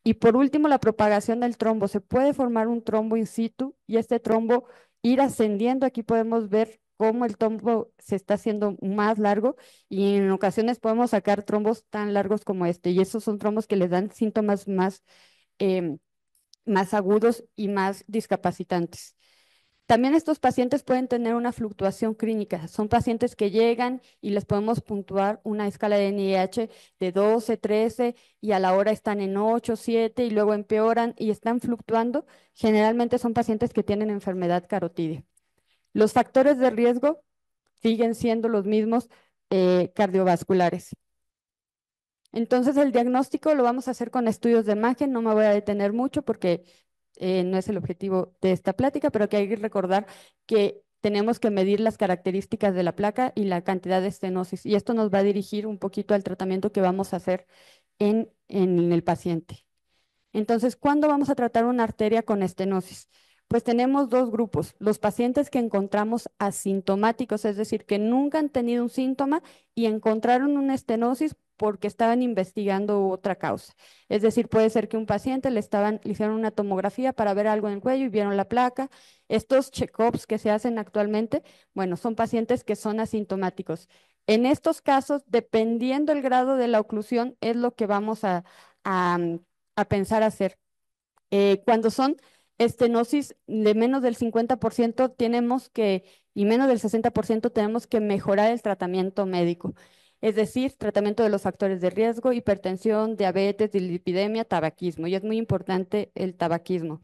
Y por último, la propagación del trombo. Se puede formar un trombo in situ y este trombo ir ascendiendo. Aquí podemos ver cómo el trombo se está haciendo más largo y en ocasiones podemos sacar trombos tan largos como este. Y esos son trombos que les dan síntomas más, em, más agudos y más discapacitantes. También estos pacientes pueden tener una fluctuación clínica. Son pacientes que llegan y les podemos puntuar una escala de NIH de 12, 13 y a la hora están en 8, 7 y luego empeoran y están fluctuando. Generalmente son pacientes que tienen enfermedad carotídea. Los factores de riesgo siguen siendo los mismos eh, cardiovasculares. Entonces, el diagnóstico lo vamos a hacer con estudios de imagen, no me voy a detener mucho porque eh, no es el objetivo de esta plática, pero que hay que recordar que tenemos que medir las características de la placa y la cantidad de estenosis. Y esto nos va a dirigir un poquito al tratamiento que vamos a hacer en el paciente. Entonces, ¿cuándo vamos a tratar una arteria con estenosis? Pues tenemos dos grupos, los pacientes que encontramos asintomáticos, es decir, que nunca han tenido un síntoma y encontraron una estenosis porque estaban investigando otra causa. Es decir, puede ser que un paciente le, estaban, hicieron una tomografía para ver algo en el cuello y vieron la placa. Estos check-ups que se hacen actualmente, bueno, son pacientes que son asintomáticos. En estos casos, dependiendo el grado de la oclusión, es lo que vamos a, a, pensar hacer. Eh, cuando son estenosis de menos del 50% tenemos que, y menos del 60% tenemos que mejorar el tratamiento médico, es decir, tratamiento de los factores de riesgo, hipertensión, diabetes, lipidemia, tabaquismo, y es muy importante el tabaquismo.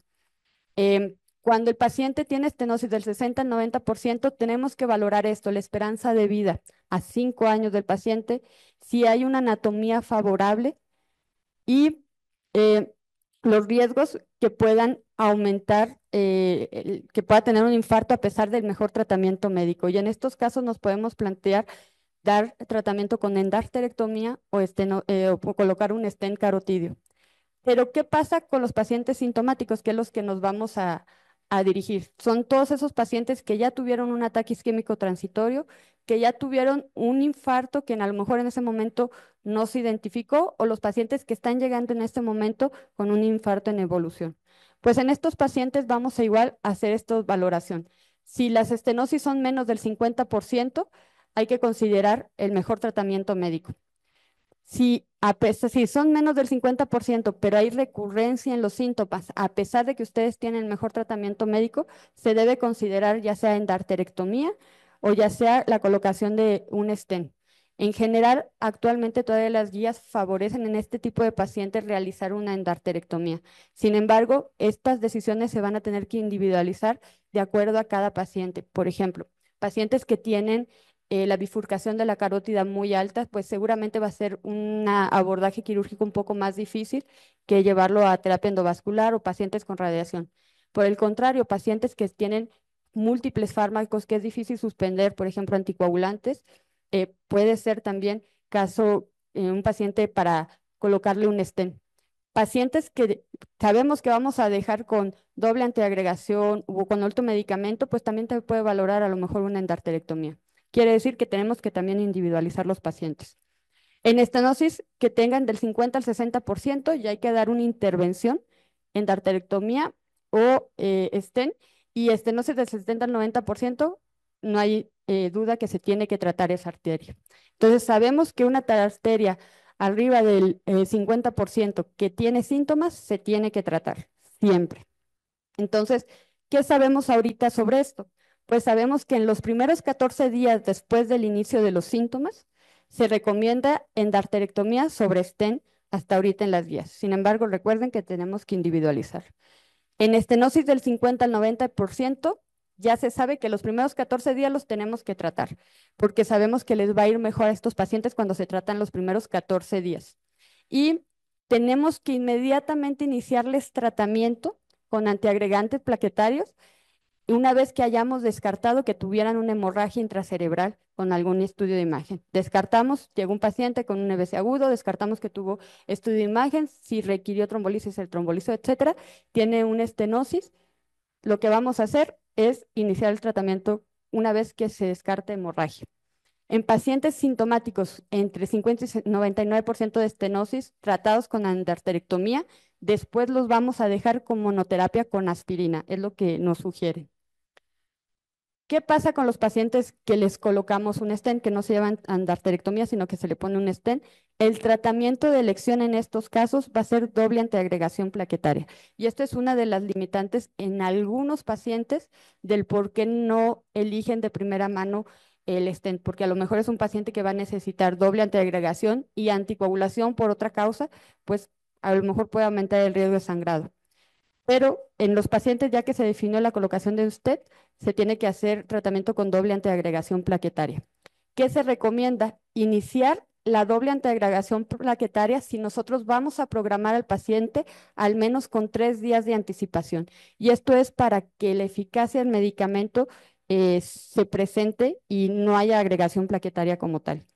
Em, cuando el paciente tiene estenosis del 60-90%, tenemos que valorar esto, la esperanza de vida a 5 años del paciente, si hay una anatomía favorable y eh, los riesgos que puedan aumentar, eh, que pueda tener un infarto a pesar del mejor tratamiento médico. Y en estos casos nos podemos plantear dar tratamiento con endarterectomía o, eh, o colocar un estén carotidio. Pero, ¿qué pasa con los pacientes sintomáticos, que es los que nos vamos a, a dirigir? Son todos esos pacientes que ya tuvieron un ataque isquémico transitorio, que ya tuvieron un infarto que a lo mejor en ese momento no se identificó o los pacientes que están llegando en este momento con un infarto en evolución. Pues en estos pacientes vamos a igual hacer esta valoración. Si las estenosis son menos del 50%, hay que considerar el mejor tratamiento médico. Si, si son menos del 50%, pero hay recurrencia en los síntomas, a pesar de que ustedes tienen el mejor tratamiento médico, se debe considerar ya sea endarterectomía o ya sea la colocación de un estén. En general, actualmente todas las guías favorecen en este tipo de pacientes realizar una endarterectomía. Sin embargo, estas decisiones se van a tener que individualizar de acuerdo a cada paciente. Por ejemplo, pacientes que tienen eh, la bifurcación de la carótida muy alta, pues seguramente va a ser un abordaje quirúrgico un poco más difícil que llevarlo a terapia endovascular o pacientes con radiación. Por el contrario, pacientes que tienen múltiples fármacos que es difícil suspender, por ejemplo, anticoagulantes. Eh, puede ser también caso en eh, un paciente para colocarle un stent. Pacientes que sabemos que vamos a dejar con doble antiagregación o con alto medicamento, pues también te puede valorar a lo mejor una endarterectomía. Quiere decir que tenemos que también individualizar los pacientes. En estenosis que tengan del 50 al 60%, ya hay que dar una intervención endarterectomía o eh, estén y este, no se del 70 al 90%, no hay eh, duda que se tiene que tratar esa arteria. Entonces, sabemos que una arteria arriba del 50% eh, que tiene síntomas, se tiene que tratar siempre. Entonces, ¿qué sabemos ahorita sobre esto? Pues sabemos que en los primeros 14 días después del inicio de los síntomas, se recomienda endarterectomía sobre Sten hasta ahorita en las guías. Sin embargo, recuerden que tenemos que individualizar. En estenosis del 50 al 90%, ya se sabe que los primeros 14 días los tenemos que tratar, porque sabemos que les va a ir mejor a estos pacientes cuando se tratan los primeros 14 días. Y tenemos que inmediatamente iniciarles tratamiento con antiagregantes plaquetarios una vez que hayamos descartado que tuvieran una hemorragia intracerebral con algún estudio de imagen. Descartamos, llegó un paciente con un EBC agudo, descartamos que tuvo estudio de imagen, si requirió trombolisis, el trombolizo, etcétera, tiene una estenosis. Lo que vamos a hacer es iniciar el tratamiento una vez que se descarte hemorragia. En pacientes sintomáticos, entre 50 y 99% de estenosis tratados con endarterectomía, después los vamos a dejar con monoterapia con aspirina, es lo que nos sugiere. ¿Qué pasa con los pacientes que les colocamos un stent, que no se llevan andarterectomía, sino que se le pone un stent? El tratamiento de elección en estos casos va a ser doble antiagregación plaquetaria. Y esta es una de las limitantes en algunos pacientes del por qué no eligen de primera mano el stent, porque a lo mejor es un paciente que va a necesitar doble antiagregación y anticoagulación por otra causa, pues a lo mejor puede aumentar el riesgo de sangrado. Pero en los pacientes, ya que se definió la colocación de un stent, se tiene que hacer tratamiento con doble antiagregación plaquetaria. ¿Qué se recomienda? Iniciar la doble antiagregación plaquetaria si nosotros vamos a programar al paciente al menos con tres días de anticipación. Y esto es para que la eficacia del medicamento eh, se presente y no haya agregación plaquetaria como tal.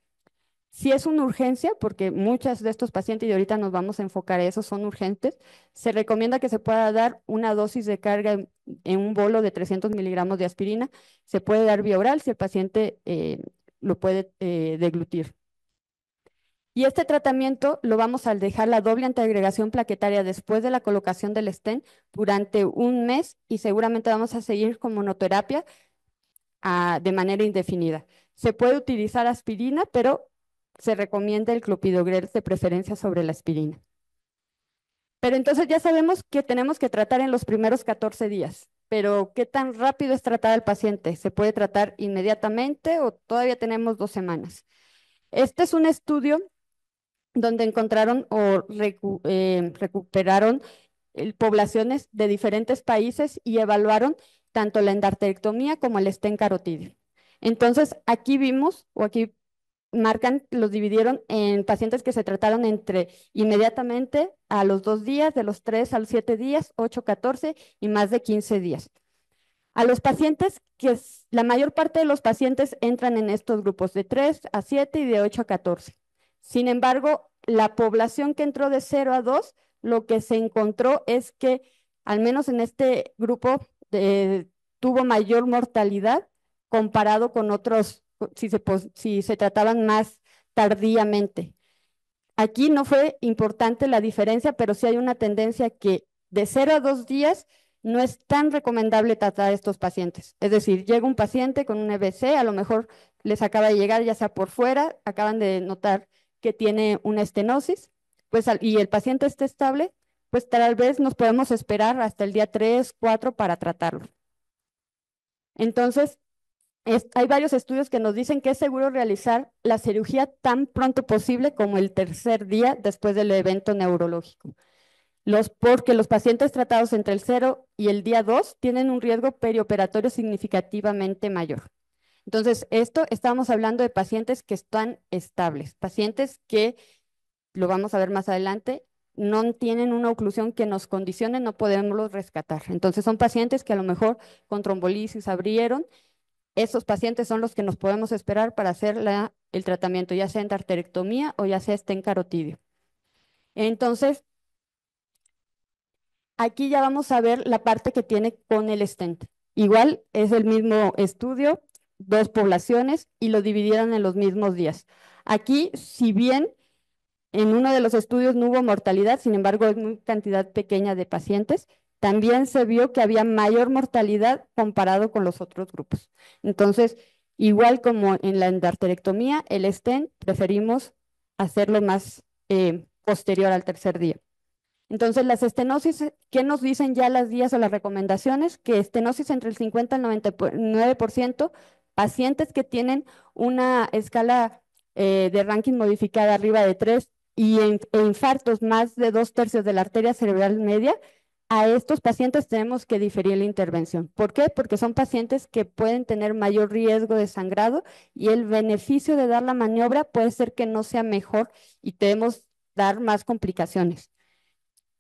Si es una urgencia, porque muchas de estos pacientes, y ahorita nos vamos a enfocar a eso, son urgentes, se recomienda que se pueda dar una dosis de carga en, un bolo de 300 miligramos de aspirina. Se puede dar vía oral si el paciente eh, lo puede eh, deglutir. Y este tratamiento lo vamos a dejar la doble antiagregación plaquetaria después de la colocación del estén durante un mes y seguramente vamos a seguir con monoterapia ah, de manera indefinida. Se puede utilizar aspirina, pero se recomienda el clopidogrel de preferencia sobre la aspirina. Pero entonces ya sabemos que tenemos que tratar en los primeros 14 días. Pero, ¿qué tan rápido es tratar al paciente? ¿Se puede tratar inmediatamente o todavía tenemos dos semanas? Este es un estudio donde encontraron o eh, recuperaron eh, poblaciones de diferentes países y evaluaron tanto la endarterectomía como el estén carotidio. Entonces, aquí vimos o aquí marcan, los dividieron en pacientes que se trataron entre inmediatamente a los dos días, de los tres a los siete días, 8, catorce y más de quince días. A los pacientes, que la mayor parte de los pacientes entran en estos grupos de tres a siete y de ocho a 14. Sin embargo, la población que entró de 0 a 2, lo que se encontró es que, al menos en este grupo, eh, tuvo mayor mortalidad comparado con otros si se, si se trataban más tardíamente. Aquí no fue importante la diferencia, pero sí hay una tendencia que de 0 a 2 días no es tan recomendable tratar a estos pacientes. Es decir, llega un paciente con un EBC, a lo mejor les acaba de llegar ya sea por fuera, acaban de notar que tiene una estenosis, pues, y el paciente está estable, pues tal vez nos podemos esperar hasta el día 3, 4 para tratarlo. Entonces, hay varios estudios que nos dicen que es seguro realizar la cirugía tan pronto posible como el tercer día después del evento neurológico. porque los pacientes tratados entre el 0 y el día 2 tienen un riesgo perioperatorio significativamente mayor. Entonces, esto estamos hablando de pacientes que están estables, pacientes que, lo vamos a ver más adelante, no tienen una oclusión que nos condicione, no podemos rescatar. Entonces, son pacientes que a lo mejor con trombolisis abrieron esos pacientes son los que nos podemos esperar para hacer el tratamiento, ya sea en arterectomía o ya sea este en carotidio. Entonces, aquí ya vamos a ver la parte que tiene con el stent. Igual es el mismo estudio, dos poblaciones y lo dividieron en los mismos días. Aquí, si bien en uno de los estudios no hubo mortalidad, sin embargo, es una cantidad pequeña de pacientes también se vio que había mayor mortalidad comparado con los otros grupos. Entonces, igual como en la endarterectomía, el estén preferimos hacerlo más eh, posterior al tercer día. Entonces, las estenosis, ¿qué nos dicen ya las guías o las recomendaciones? Que estenosis entre el 50 y el 99%, pacientes que tienen una escala eh, de ranking modificada arriba de 3 y en, e infartos más de dos tercios de la arteria cerebral media, a estos pacientes tenemos que diferir la intervención. ¿Por qué? Porque son pacientes que pueden tener mayor riesgo de sangrado y el beneficio de dar la maniobra puede ser que no sea mejor y debemos dar más complicaciones.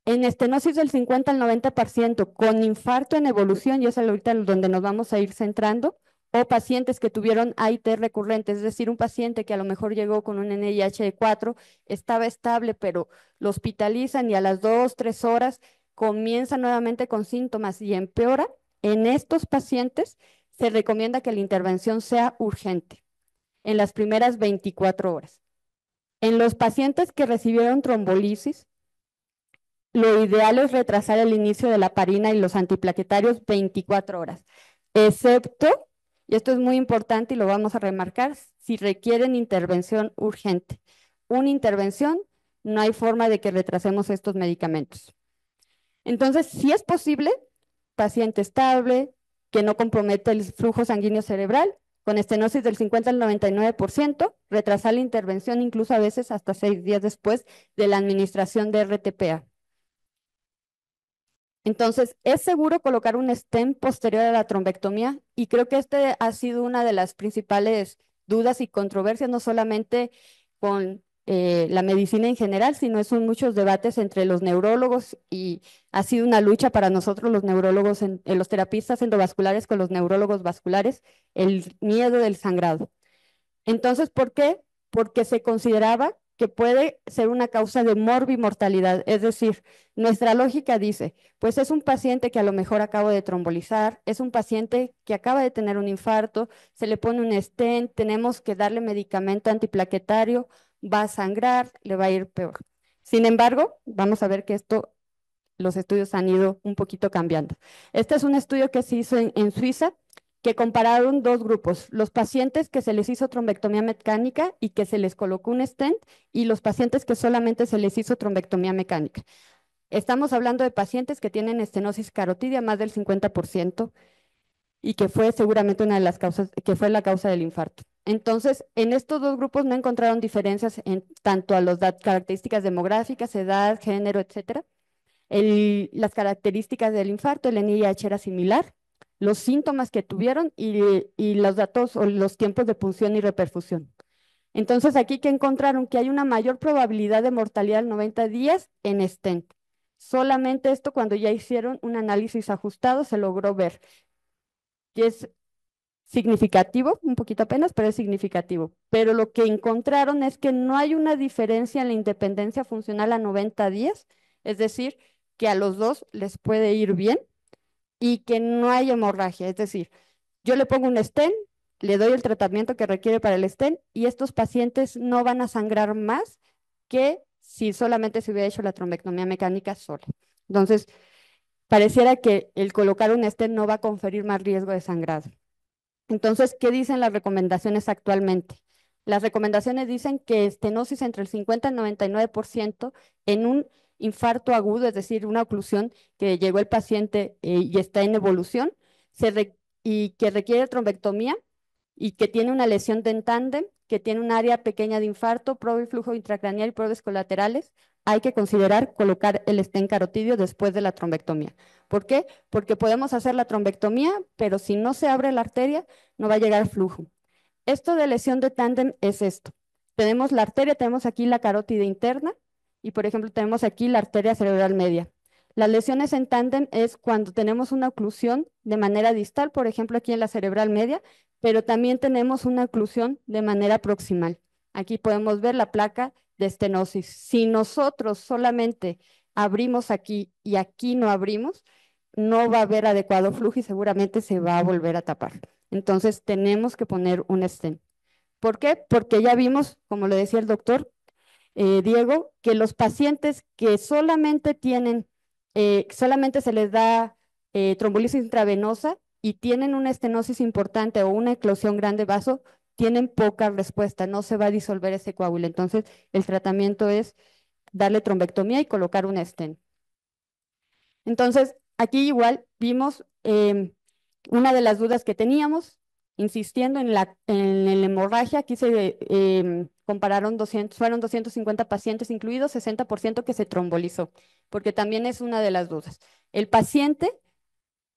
En estenosis del 50 al 90%, con infarto en evolución, y es ahorita donde nos vamos a ir centrando, o pacientes que tuvieron AIT recurrente, es decir, un paciente que a lo mejor llegó con un NIH de 4, estaba estable, pero lo hospitalizan y a las 2, 3 horas comienza nuevamente con síntomas y empeora, en estos pacientes se recomienda que la intervención sea urgente en las primeras 24 horas. En los pacientes que recibieron trombolisis, lo ideal es retrasar el inicio de la parina y los antiplaquetarios 24 horas, excepto, y esto es muy importante y lo vamos a remarcar, si requieren intervención urgente. Una intervención, no hay forma de que retrasemos estos medicamentos. Entonces, si es posible, paciente estable, que no compromete el flujo sanguíneo cerebral, con estenosis del 50 al 99%, retrasar la intervención incluso a veces hasta seis días después de la administración de RTPA. Entonces, es seguro colocar un stem posterior a la trombectomía y creo que este ha sido una de las principales dudas y controversias, no solamente con eh, la medicina en general, sino son muchos debates entre los neurólogos y ha sido una lucha para nosotros los neurólogos, en, los terapistas endovasculares con los neurólogos vasculares, el miedo del sangrado. Entonces, ¿por qué? Porque se consideraba que puede ser una causa de morbimortalidad, es decir, nuestra lógica dice, pues es un paciente que a lo mejor acabo de trombolizar, es un paciente que acaba de tener un infarto, se le pone un estén, tenemos que darle medicamento antiplaquetario, va a sangrar, le va a ir peor. Sin embargo, vamos a ver que esto, los estudios han ido un poquito cambiando. Este es un estudio que se hizo en, Suiza, que compararon dos grupos, los pacientes que se les hizo trombectomía mecánica y que se les colocó un stent, y los pacientes que solamente se les hizo trombectomía mecánica. Estamos hablando de pacientes que tienen estenosis carotidia más del 50% y que fue seguramente una de las causas, que fue la causa del infarto. Entonces, en estos dos grupos no encontraron diferencias en tanto a las características demográficas, edad, género, etcétera. las características del infarto, el NIH era similar, los síntomas que tuvieron y, los datos o los tiempos de punción y reperfusión. Entonces, aquí que encontraron que hay una mayor probabilidad de mortalidad al 90 días en stent. Solamente esto cuando ya hicieron un análisis ajustado se logró ver. que es significativo, un poquito apenas, pero es significativo. Pero lo que encontraron es que no hay una diferencia en la independencia funcional a 90 días, es decir, que a los dos les puede ir bien y que no hay hemorragia, es decir, yo le pongo un estén, le doy el tratamiento que requiere para el estén y estos pacientes no van a sangrar más que si solamente se hubiera hecho la trombectomía mecánica sola. Entonces, pareciera que el colocar un estén no va a conferir más riesgo de sangrado. Entonces, ¿qué dicen las recomendaciones actualmente? Las recomendaciones dicen que estenosis entre el 50 y el 99% en un infarto agudo, es decir, una oclusión que llegó el paciente eh, y está en evolución, y que requiere trombectomía y que tiene una lesión de que tiene un área pequeña de infarto, y flujo intracraneal y probes colaterales, hay que considerar colocar el estén carotidio después de la trombectomía. ¿Por qué? Porque podemos hacer la trombectomía, pero si no se abre la arteria, no va a llegar flujo. Esto de lesión de tándem es esto. Tenemos la arteria, tenemos aquí la carótida interna y, por ejemplo, tenemos aquí la arteria cerebral media. Las lesiones en tándem es cuando tenemos una oclusión de manera distal, por ejemplo, aquí en la cerebral media, pero también tenemos una oclusión de manera proximal. Aquí podemos ver la placa de estenosis. Si nosotros solamente abrimos aquí y aquí no abrimos, no va a haber adecuado flujo y seguramente se va a volver a tapar. Entonces tenemos que poner un stent. ¿Por qué? Porque ya vimos, como le decía el doctor eh, Diego, que los pacientes que solamente tienen, eh, solamente se les da eh, trombolisis intravenosa y tienen una estenosis importante o una eclosión grande vaso, tienen poca respuesta, no se va a disolver ese coágulo. Entonces, el tratamiento es darle trombectomía y colocar un estén. Entonces, aquí igual vimos em, una de las dudas que teníamos, insistiendo en la, en la hemorragia, aquí se em, compararon 200, fueron 250 pacientes incluidos, 60% que se trombolizó, porque también es una de las dudas. El paciente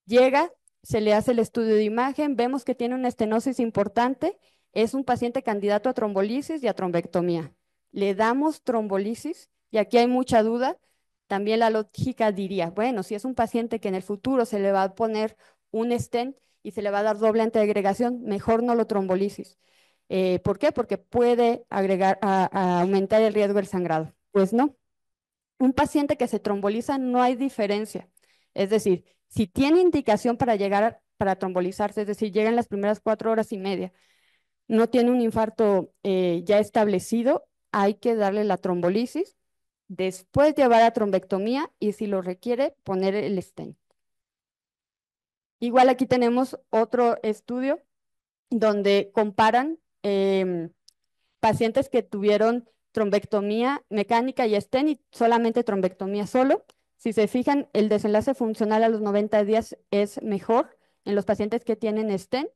llega, se le hace el estudio de imagen, vemos que tiene una estenosis importante es un paciente candidato a trombolisis y a trombectomía. Le damos trombolisis y aquí hay mucha duda. También la lógica diría, bueno, si es un paciente que en el futuro se le va a poner un stent y se le va a dar doble antiagregación, mejor no lo trombolisis. Eh, ¿Por qué? Porque puede agregar, aumentar el riesgo del sangrado. Pues no. Un paciente que se tromboliza no hay diferencia. Es decir, si tiene indicación para llegar para trombolizarse, es decir, llega en las primeras cuatro horas y media, no tiene un infarto eh, ya establecido, hay que darle la trombolisis, después llevar a trombectomía y si lo requiere, poner el stent. Igual aquí tenemos otro estudio donde comparan em, pacientes que tuvieron trombectomía mecánica y estén y solamente trombectomía solo. Si se fijan, el desenlace funcional a los 90 días es mejor en los pacientes que tienen estén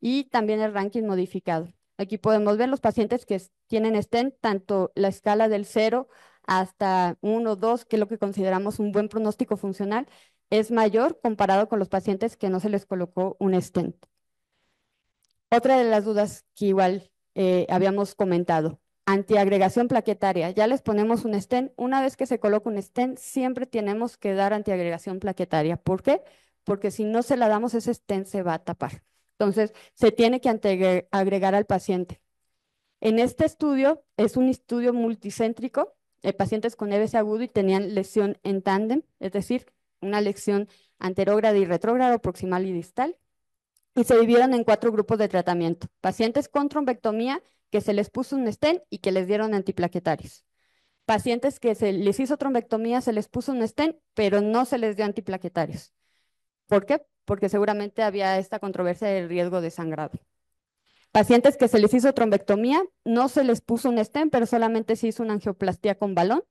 y también el ranking modificado. Aquí podemos ver los pacientes que tienen stent, tanto la escala del 0 hasta 1 o 2, que es lo que consideramos un buen pronóstico funcional, es mayor comparado con los pacientes que no se les colocó un stent. Otra de las dudas que igual eh, habíamos comentado, antiagregación plaquetaria. Ya les ponemos un stent. Una vez que se coloca un stent, siempre tenemos que dar antiagregación plaquetaria. ¿Por qué? Porque si no se la damos, ese stent se va a tapar. Entonces, se tiene que agregar al paciente. En este estudio, es un estudio multicéntrico, de eh, pacientes con EBC agudo y tenían lesión en tándem, es decir, una lesión anterógrada y retrógrada, proximal y distal, y se dividieron en cuatro grupos de tratamiento. Pacientes con trombectomía, que se les puso un estén y que les dieron antiplaquetarios. Pacientes que se les hizo trombectomía, se les puso un estén, pero no se les dio antiplaquetarios. ¿Por qué? porque seguramente había esta controversia del riesgo de sangrado. Pacientes que se les hizo trombectomía, no se les puso un stem, pero solamente se hizo una angioplastía con balón,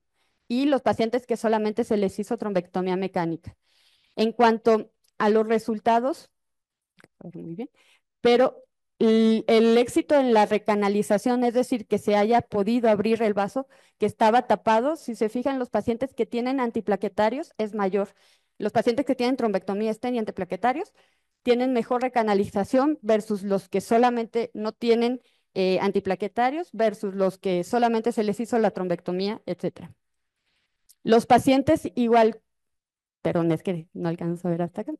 y los pacientes que solamente se les hizo trombectomía mecánica. En cuanto a los resultados, muy bien, pero el, el éxito en la recanalización, es decir, que se haya podido abrir el vaso que estaba tapado, si se fijan los pacientes que tienen antiplaquetarios, es mayor los pacientes que tienen trombectomía estén y antiplaquetarios tienen mejor recanalización versus los que solamente no tienen eh, antiplaquetarios versus los que solamente se les hizo la trombectomía, etc. Los pacientes igual, perdón, es que no alcanzo a ver hasta acá.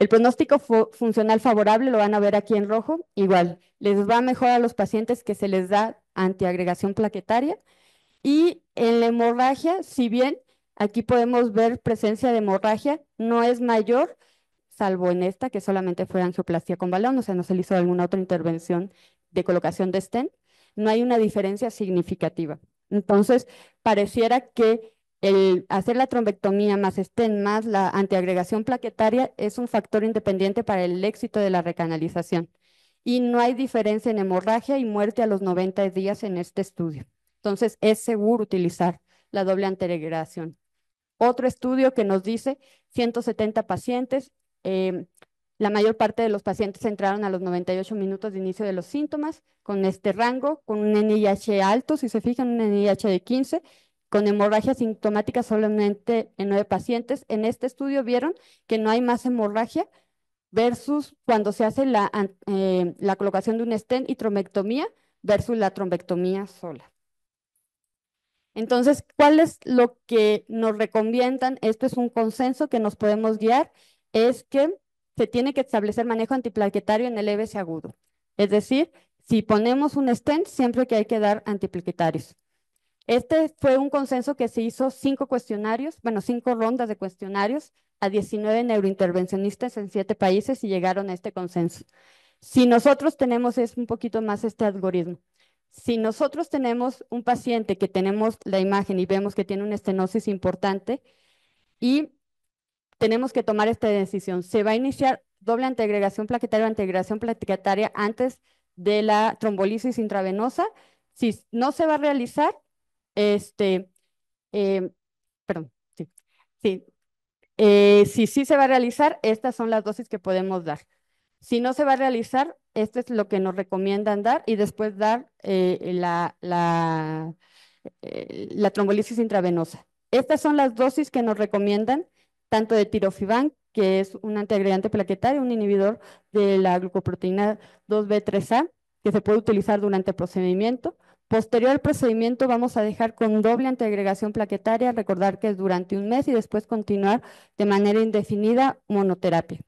El pronóstico funcional favorable lo van a ver aquí en rojo, igual, les va mejor a los pacientes que se les da antiagregación plaquetaria y en la hemorragia, si bien Aquí podemos ver presencia de hemorragia, no es mayor, salvo en esta, que solamente fue angioplastia con balón, o sea, no se le hizo alguna otra intervención de colocación de stent. No hay una diferencia significativa. Entonces, pareciera que el hacer la trombectomía más stent más la antiagregación plaquetaria es un factor independiente para el éxito de la recanalización. Y no hay diferencia en hemorragia y muerte a los 90 días en este estudio. Entonces, es seguro utilizar la doble antiagregación. Otro estudio que nos dice 170 pacientes, eh, la mayor parte de los pacientes entraron a los 98 minutos de inicio de los síntomas, con este rango, con un NIH alto, si se fijan, un NIH de 15, con hemorragia sintomática solamente en 9 pacientes. En este estudio vieron que no hay más hemorragia versus cuando se hace la, eh, la colocación de un stent y trombectomía versus la trombectomía sola. Entonces, ¿cuál es lo que nos recomiendan? Esto es un consenso que nos podemos guiar, es que se tiene que establecer manejo antiplaquetario en el EBC agudo. Es decir, si ponemos un stent, siempre que hay que dar antiplaquetarios. Este fue un consenso que se hizo cinco cuestionarios, bueno, cinco rondas de cuestionarios a 19 neurointervencionistas en siete países y llegaron a este consenso. Si nosotros tenemos es un poquito más este algoritmo si nosotros tenemos un paciente que tenemos la imagen y vemos que tiene una estenosis importante y tenemos que tomar esta decisión, ¿se va a iniciar doble anteagregación plaquetaria o anteagregación plaquetaria antes de la trombolisis intravenosa? Si no se va a realizar, este, em, perdón, sí, sí, eh, si sí se va a realizar, estas son las dosis que podemos dar. Si no se va a realizar, esto es lo que nos recomiendan dar y después dar eh, eh, la, eh, la, trombolisis intravenosa. Estas son las dosis que nos recomiendan, tanto de tirofiban, que es un antiagregante plaquetario, un inhibidor de la glucoproteína 2B3A, que se puede utilizar durante el procedimiento. Posterior al procedimiento vamos a dejar con doble antiagregación plaquetaria, recordar que es durante un mes y después continuar de manera indefinida monoterapia.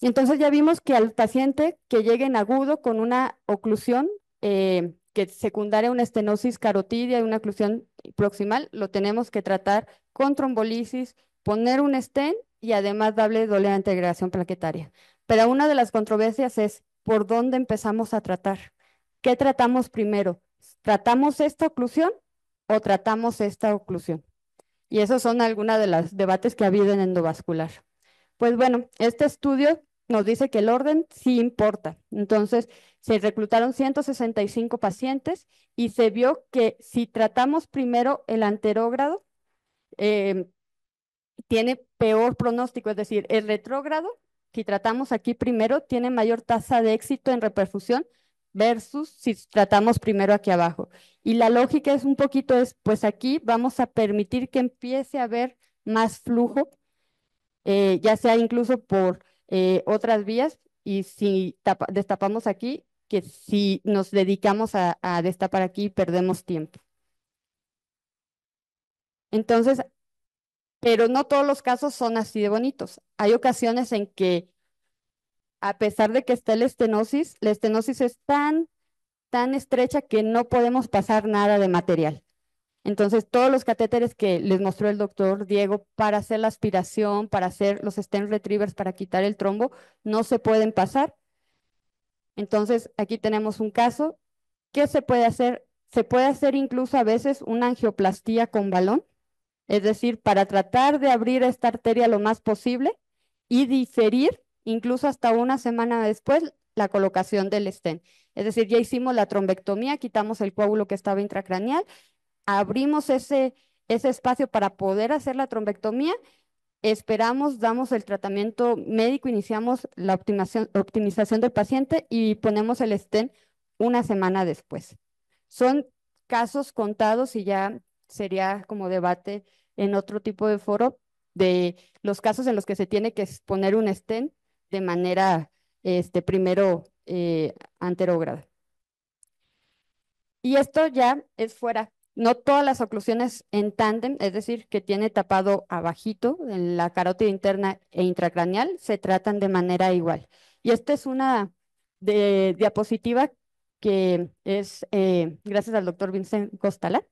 Entonces ya vimos que al paciente que llegue en agudo con una oclusión eh, que secundaria una estenosis carotidia y una oclusión proximal, lo tenemos que tratar con trombolisis, poner un estén y además darle doble integración plaquetaria. Pero una de las controversias es por dónde empezamos a tratar. ¿Qué tratamos primero? ¿Tratamos esta oclusión o tratamos esta oclusión? Y esos son algunos de los debates que ha habido en endovascular. Pues bueno, este estudio nos dice que el orden sí importa. Entonces, se reclutaron 165 pacientes y se vio que si tratamos primero el anterógrado, em, tiene peor pronóstico, es decir, el retrógrado, si tratamos aquí primero, tiene mayor tasa de éxito en reperfusión versus si tratamos primero aquí abajo. Y la lógica es un poquito es, pues aquí vamos a permitir que empiece a haber más flujo, eh, ya sea incluso por eh, otras vías y si destapamos aquí, que si nos dedicamos a, a destapar aquí perdemos tiempo. Entonces, pero no todos los casos son así de bonitos. Hay ocasiones en que, a pesar de que está la estenosis, la estenosis es tan, tan estrecha que no podemos pasar nada de material. Entonces, todos los catéteres que les mostró el doctor Diego para hacer la aspiración, para hacer los stent retrievers, para quitar el trombo, no se pueden pasar. Entonces, aquí tenemos un caso. ¿Qué se puede hacer? Se puede hacer incluso a veces una angioplastía con balón, es decir, para tratar de abrir esta arteria lo más posible y diferir incluso hasta una semana después la colocación del stent. Es decir, ya hicimos la trombectomía, quitamos el coágulo que estaba intracraneal abrimos ese, ese espacio para poder hacer la trombectomía, esperamos, damos el tratamiento médico, iniciamos la optimización, del paciente y ponemos el stent una semana después. Son casos contados y ya sería como debate en otro tipo de foro de los casos en los que se tiene que poner un stent de manera este, primero eh, anterógrada. Y esto ya es fuera no todas las oclusiones en tándem, es decir, que tiene tapado abajito en la carótida interna e intracraneal, se tratan de manera igual. Y esta es una diapositiva que es eh, gracias al doctor Vincent Costala,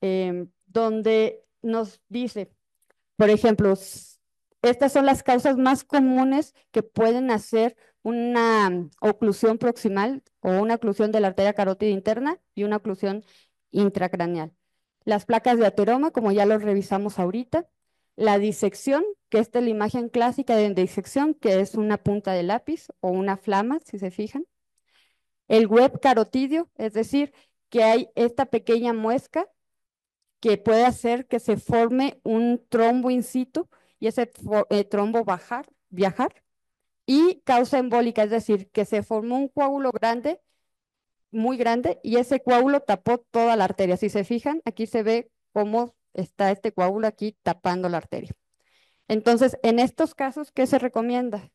eh, donde nos dice, por ejemplo, estas son las causas más comunes que pueden hacer una oclusión proximal o una oclusión de la arteria carótida interna y una oclusión intracraneal. Las placas de ateroma, como ya lo revisamos ahorita. La disección, que esta es la imagen clásica de disección, que es una punta de lápiz o una flama, si se fijan. El web carotidio, es decir, que hay esta pequeña muesca que puede hacer que se forme un trombo in situ y ese eh, trombo bajar, viajar. Y causa embólica, es decir, que se formó un coágulo grande muy grande y ese coágulo tapó toda la arteria. Si se fijan, aquí se ve cómo está este coágulo aquí tapando la arteria. Entonces, en estos casos, ¿qué se recomienda?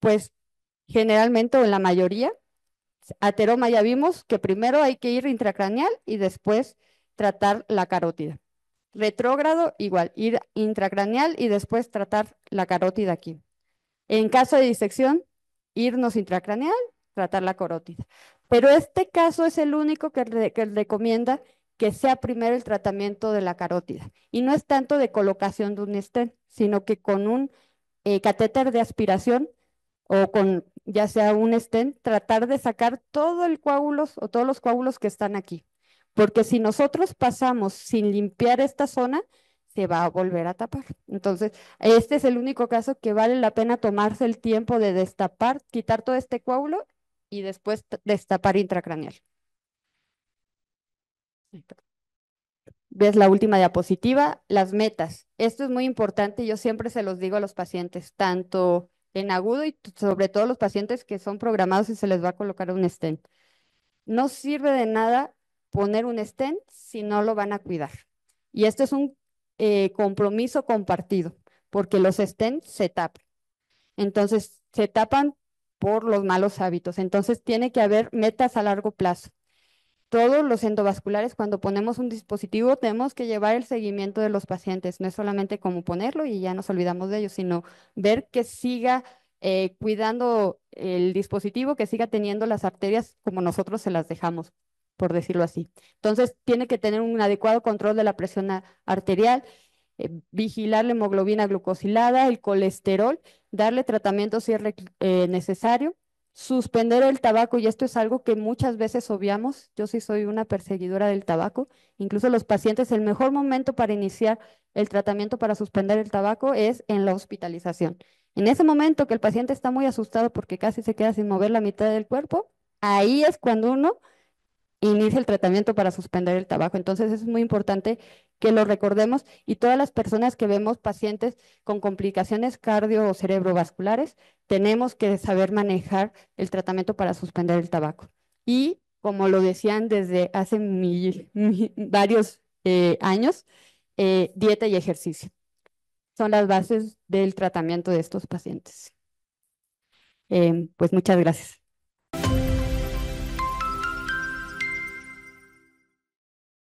Pues generalmente o en la mayoría, ateroma ya vimos que primero hay que ir intracraneal y después tratar la carótida. Retrógrado, igual, ir intracraneal y después tratar la carótida aquí. En caso de disección, irnos intracraneal, tratar la carótida. Pero este caso es el único que, recomienda que sea primero el tratamiento de la carótida. Y no es tanto de colocación de un estén, sino que con un eh, catéter de aspiración o con ya sea un estén, tratar de sacar todo el coágulo o todos los coágulos que están aquí. Porque si nosotros pasamos sin limpiar esta zona, se va a volver a tapar. Entonces, este es el único caso que vale la pena tomarse el tiempo de destapar, quitar todo este coágulo y después destapar intracraneal. Ves la última diapositiva, las metas. Esto es muy importante, yo siempre se los digo a los pacientes, tanto en agudo y sobre todo los pacientes que son programados y se les va a colocar un stent. No sirve de nada poner un stent si no lo van a cuidar. Y esto es un eh, compromiso compartido, porque los stents se tapan. Entonces, se tapan por los malos hábitos. Entonces, tiene que haber metas a largo plazo. Todos los endovasculares, cuando ponemos un dispositivo, tenemos que llevar el seguimiento de los pacientes. No es solamente como ponerlo y ya nos olvidamos de ello, sino ver que siga eh, cuidando el dispositivo, que siga teniendo las arterias como nosotros se las dejamos, por decirlo así. Entonces, tiene que tener un adecuado control de la presión arterial, eh, vigilar la hemoglobina glucosilada, el colesterol darle tratamiento si es eh, necesario, suspender el tabaco, y esto es algo que muchas veces obviamos, yo sí soy una perseguidora del tabaco, incluso los pacientes, el mejor momento para iniciar el tratamiento para suspender el tabaco es en la hospitalización. En ese momento que el paciente está muy asustado porque casi se queda sin mover la mitad del cuerpo, ahí es cuando uno inicia el tratamiento para suspender el tabaco. Entonces es muy importante que lo recordemos y todas las personas que vemos pacientes con complicaciones cardio o cerebrovasculares, tenemos que saber manejar el tratamiento para suspender el tabaco. Y como lo decían desde hace varios eh, años, eh, dieta y ejercicio son las bases del tratamiento de estos pacientes. Em, pues muchas gracias.